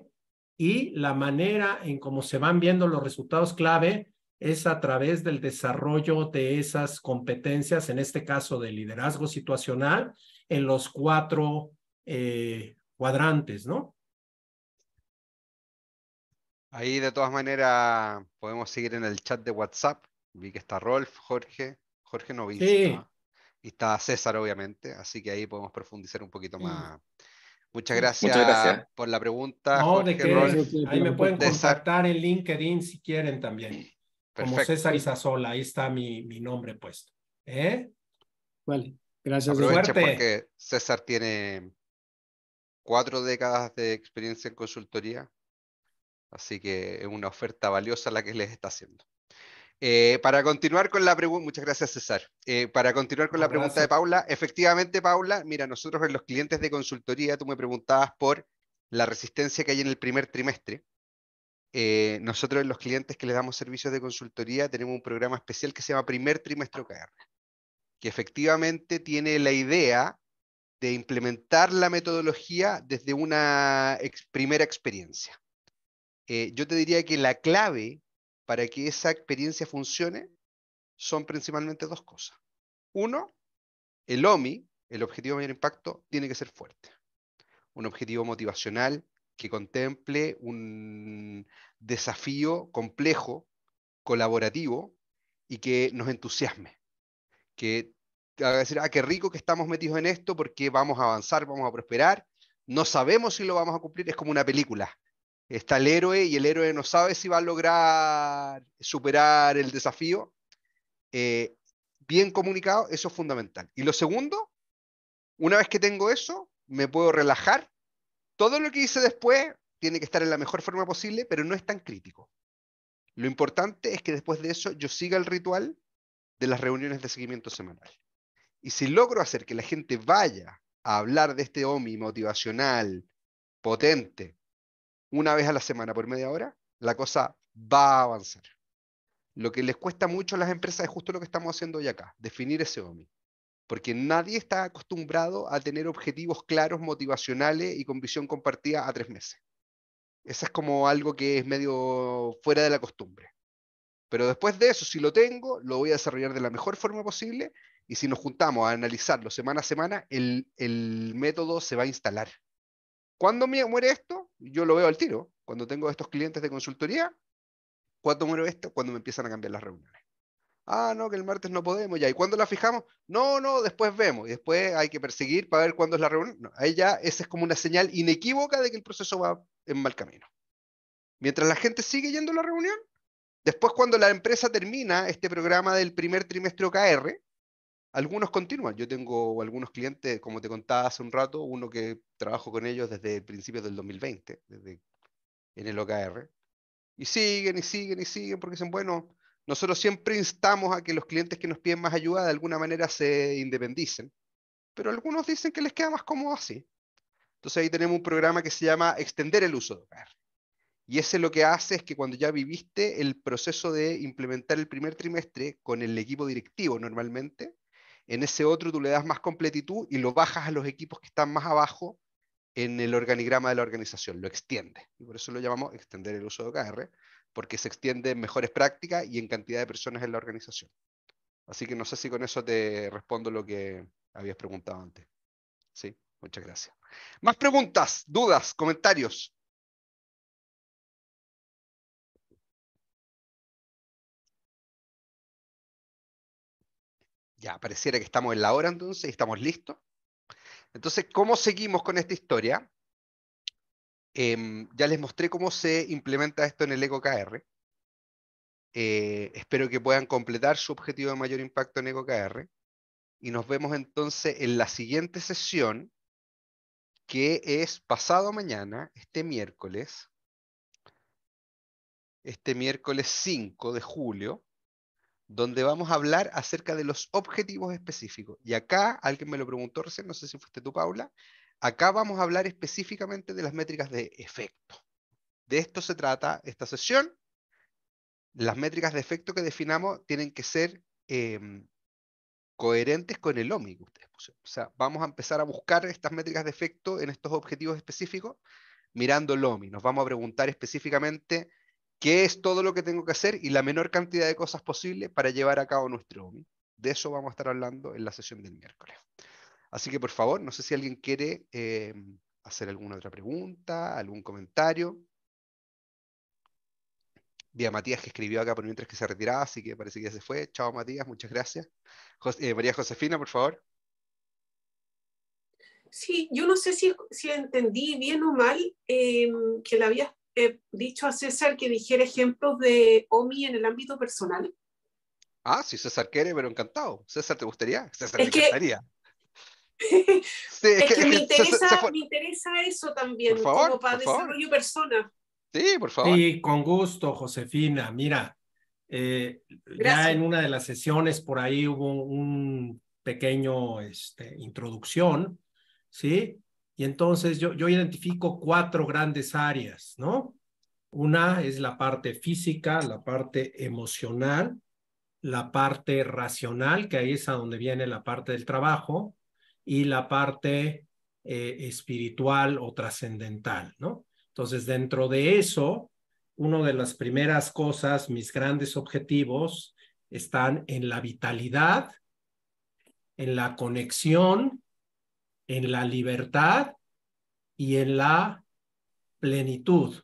y la manera en cómo se van viendo los resultados clave es a través del desarrollo de esas competencias, en este caso de liderazgo situacional, en los cuatro eh, cuadrantes, ¿no? Ahí de todas maneras podemos seguir en el chat de WhatsApp. Vi que está Rolf, Jorge, Jorge no Y está César, obviamente, así que ahí podemos profundizar un poquito más Muchas gracias, por la pregunta. ahí me pueden contactar en LinkedIn si quieren también. Como César Isasola, ahí está mi, mi nombre puesto. ¿Eh? Vale, gracias. porque César tiene cuatro décadas de experiencia en consultoría, así que es una oferta valiosa la que les está haciendo. Eh, para continuar con la pregunta, muchas gracias César. Eh, para continuar con la pregunta de Paula, efectivamente Paula, mira, nosotros en los clientes de consultoría, tú me preguntabas por la resistencia que hay en el primer trimestre. Eh, nosotros en los clientes que les damos servicios de consultoría tenemos un programa especial que se llama Primer Trimestre OKR, que efectivamente tiene la idea de implementar la metodología desde una primera experiencia. yo te diría que la clave para que esa experiencia funcione son principalmente dos cosas. Uno, el OMI, el objetivo de mayor impacto, tiene que ser fuerte. Un objetivo motivacional que contemple un desafío complejo, colaborativo y que nos entusiasme. Que haga decir, ah, qué rico que estamos metidos en esto porque vamos a avanzar, vamos a prosperar. No sabemos si lo vamos a cumplir, es como una película está el héroe y el héroe no sabe si va a lograr superar el desafío. Eh, bien comunicado, eso es fundamental. Y lo segundo, una vez que tengo eso, me puedo relajar. Todo lo que hice después tiene que estar en la mejor forma posible, pero no es tan crítico. Lo importante es que después de eso yo siga el ritual de las reuniones de seguimiento semanal. Y si logro hacer que la gente vaya a hablar de este OMI motivacional, potente, una vez a la semana por media hora, la cosa va a avanzar. Lo que les cuesta mucho a las empresas es justo lo que estamos haciendo hoy acá, definir ese OMI. Porque nadie está acostumbrado a tener objetivos claros, motivacionales y con visión compartida a tres meses. Eso es como algo que es medio fuera de la costumbre. Pero después de eso, si lo tengo, lo voy a desarrollar de la mejor forma posible y si nos juntamos a analizarlo semana a semana, el, el método se va a instalar. ¿Cuándo muere esto? Yo lo veo al tiro. Cuando tengo estos clientes de consultoría, ¿cuándo muere esto? Cuando me empiezan a cambiar las reuniones. Ah, no, que el martes no podemos ya. ¿Y cuándo la fijamos? No, no, después vemos. Y después hay que perseguir para ver cuándo es la reunión. ahí ya esa es como una señal inequívoca de que el proceso va en mal camino. Mientras la gente sigue yendo a la reunión, después cuando la empresa termina este programa del primer trimestre KR. Algunos continúan. Yo tengo algunos clientes, como te contaba hace un rato, uno que trabajo con ellos desde principios del 2020, desde, en el OKR. Y siguen y siguen y siguen porque dicen, bueno, nosotros siempre instamos a que los clientes que nos piden más ayuda de alguna manera se independicen. Pero algunos dicen que les queda más cómodo así. Entonces ahí tenemos un programa que se llama Extender el uso de OKR. Y ese lo que hace es que cuando ya viviste el proceso de implementar el primer trimestre con el equipo directivo normalmente, en ese otro tú le das más completitud y lo bajas a los equipos que están más abajo en el organigrama de la organización, lo extiende. Y por eso lo llamamos extender el uso de OKR, porque se extiende en mejores prácticas y en cantidad de personas en la organización. Así que no sé si con eso te respondo lo que habías preguntado antes. Sí, muchas gracias. Más preguntas, dudas, comentarios. Ya, pareciera que estamos en la hora entonces y estamos listos. Entonces, ¿cómo seguimos con esta historia? Em, ya les mostré cómo se implementa esto en el EcoKR. Eh, espero que puedan completar su objetivo de mayor impacto en EcoKR. Y nos vemos entonces en la siguiente sesión, que es pasado mañana, este miércoles, este miércoles 5 de julio, donde vamos a hablar acerca de los objetivos específicos. Y acá, alguien me lo preguntó recién, no sé si fuiste tú, Paula, acá vamos a hablar específicamente de las métricas de efecto. De esto se trata esta sesión. Las métricas de efecto que definamos tienen que ser em, coherentes con el OMI ustedes pusieron. O sea, vamos a empezar a buscar estas métricas de efecto en estos objetivos específicos mirando el OMI. Nos vamos a preguntar específicamente qué es todo lo que tengo que hacer y la menor cantidad de cosas posible para llevar a cabo nuestro OMI. De eso vamos a estar hablando en la sesión del miércoles. Así que por favor, no sé si alguien quiere eh, hacer alguna otra pregunta, algún comentario. Vía Matías que escribió acá por mientras que se retiraba, así que parece que ya se fue. Chao Matías, muchas gracias. Eh, María Josefina, por favor. Sí, yo no sé si, si entendí bien o mal em, que la habías dicho a César que dijera ejemplos de OMI en el ámbito personal. Ah, si César quiere, pero encantado. César, ¿te gustaría? César, es me que... es, que, me, interesa, me, interesa, eso también, favor, como para desarrollo persona. Sí, por favor. Sí, con gusto, Josefina. Mira, eh, ya en una de las sesiones por ahí hubo un pequeño este, introducción, ¿sí? Y entonces yo, yo identifico cuatro grandes áreas, ¿no? Una es la parte física, la parte emocional, la parte racional, que ahí es a donde viene la parte del trabajo, y la parte eh, espiritual o trascendental, ¿no? Entonces, dentro de eso, una de las primeras cosas, mis grandes objetivos, están en la vitalidad, en la conexión en la libertad y en la plenitud.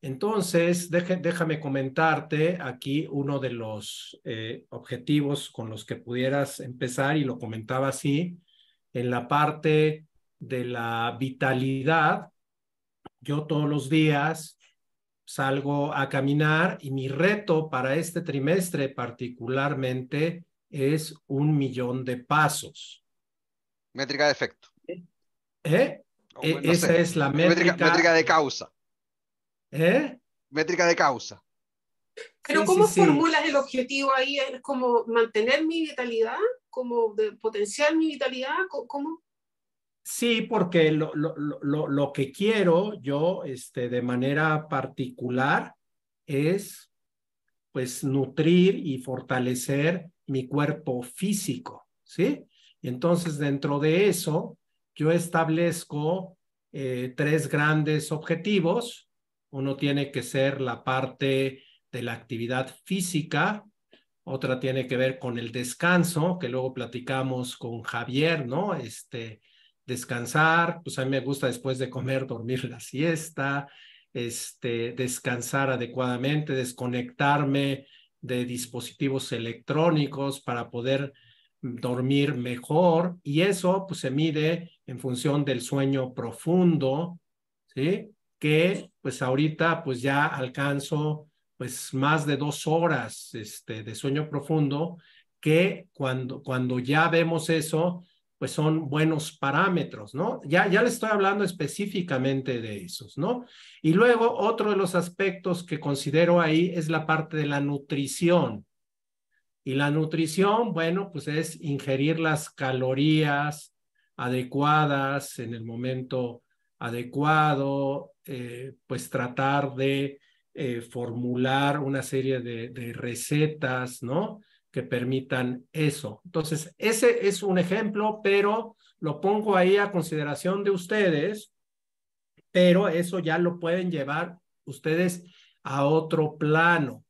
Entonces, déjame comentarte aquí uno de los eh, objetivos con los que pudieras empezar y lo comentaba así, en la parte de la vitalidad. Yo todos los días salgo a caminar y mi reto para este trimestre particularmente es un millón de pasos. Métrica de efecto. ¿Eh? E, esa es la métrica... métrica... de causa. ¿Eh? Métrica de causa. Pero ¿cómo formulas el objetivo ahí? ¿Es como mantener mi vitalidad? ¿Como potenciar mi vitalidad? ¿Cómo? Sí, porque lo, lo que quiero yo este, de manera particular es pues nutrir y fortalecer mi cuerpo físico, ¿sí? Y entonces dentro de eso, yo establezco eh, tres grandes objetivos. Uno tiene que ser la parte de la actividad física, otra tiene que ver con el descanso, que luego platicamos con Javier, ¿no? Este, descansar, pues a mí me gusta después de comer dormir la siesta, este, descansar adecuadamente, desconectarme de dispositivos electrónicos para poder dormir mejor y eso pues se mide en función del sueño profundo, ¿sí? Que pues ahorita pues ya alcanzo pues más de dos horas este, de sueño profundo que cuando, cuando ya vemos eso pues son buenos parámetros, ¿no? Ya, ya le estoy hablando específicamente de esos, ¿no? Y luego otro de los aspectos que considero ahí es la parte de la nutrición. Y la nutrición, bueno, pues es ingerir las calorías adecuadas en el momento adecuado, eh, pues tratar de eh, formular una serie de, de, recetas, ¿no? Que permitan eso. Entonces, ese es un ejemplo, pero lo pongo ahí a consideración de ustedes, pero eso ya lo pueden llevar ustedes a otro plano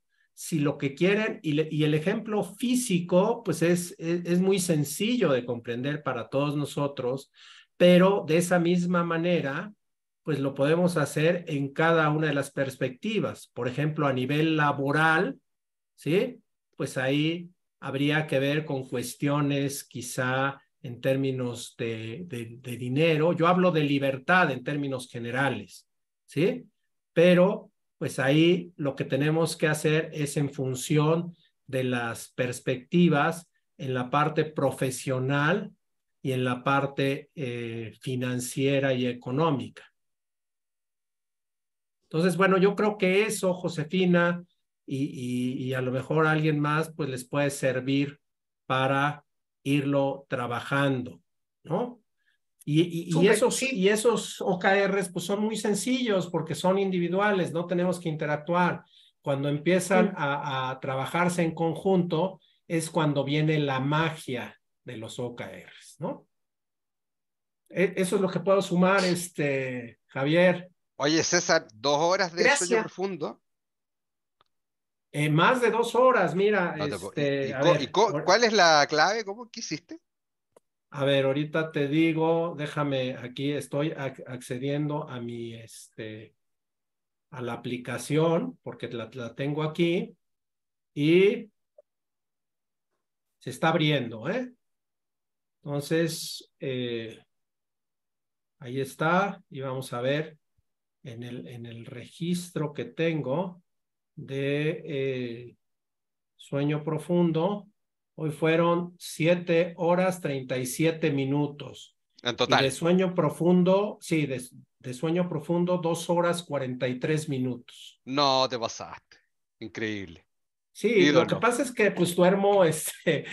si lo que quieren, y, el ejemplo físico, pues es, es, muy sencillo de comprender para todos nosotros, pero de esa misma manera, pues lo podemos hacer en cada una de las perspectivas. Por ejemplo, a nivel laboral, ¿sí? Pues ahí habría que ver con cuestiones quizá en términos de, de dinero. Yo hablo de libertad en términos generales, ¿sí? Pero pues ahí lo que tenemos que hacer es en función de las perspectivas en la parte profesional y en la parte eh, financiera y económica. Entonces, bueno, yo creo que eso, Josefina, y, y a lo mejor alguien más, pues les puede servir para irlo trabajando, ¿no? Y, esos, y esos OKRs pues son muy sencillos porque son individuales, no tenemos que interactuar. Cuando empiezan mm. a, trabajarse en conjunto es cuando viene la magia de los OKRs, ¿no? E, eso es lo que puedo sumar, este, Javier. Oye, César, dos horas de eso sueño profundo. Eh, más de dos horas, mira. ¿cuál es la clave? ¿Cómo? quisiste hiciste? A ver, ahorita te digo, déjame, aquí estoy accediendo a mi, este, a la aplicación, porque la, tengo aquí, y se está abriendo, ¿eh? Entonces, eh, ahí está, y vamos a ver en el, registro que tengo de eh, sueño profundo. Hoy fueron 7 horas 37 minutos. En total. de sueño profundo, sí, de, sueño profundo, 2 horas 43 minutos. No, te pasaste. Increíble. Sí, lo que pasa es que pues duermo este,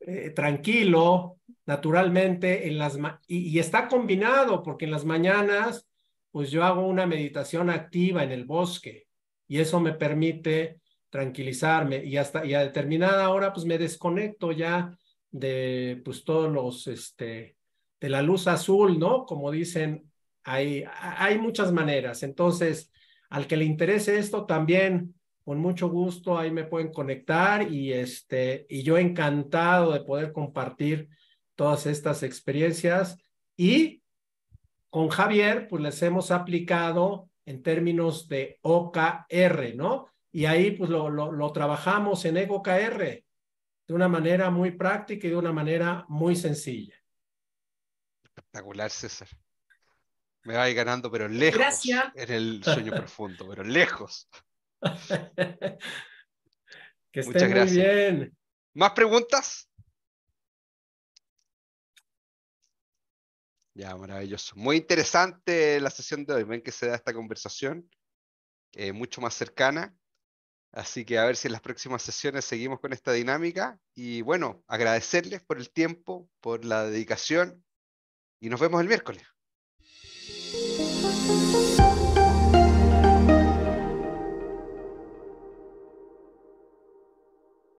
eh, tranquilo, naturalmente, en las y, y está combinado, porque en las mañanas, pues yo hago una meditación activa en el bosque y eso me permite tranquilizarme y hasta y a determinada hora pues me desconecto ya de pues todos los este de la luz azul, ¿no? Como dicen, hay hay muchas maneras. Entonces, al que le interese esto también con mucho gusto ahí me pueden conectar y este y yo encantado de poder compartir todas estas experiencias y con Javier pues les hemos aplicado en términos de OKR, ¿no? Y ahí pues lo, trabajamos en EcoKR de una manera muy práctica y de una manera muy sencilla. Espectacular, César. Me ir ganando, pero lejos. Gracias. En el sueño profundo, pero lejos. que Muchas gracias. Muy bien. ¿Más preguntas? Ya, maravilloso. Muy interesante la sesión de hoy. Ven que se da esta conversación eh, mucho más cercana. Así que a ver si en las próximas sesiones seguimos con esta dinámica. Y bueno, agradecerles por el tiempo, por la dedicación. Y nos vemos el miércoles.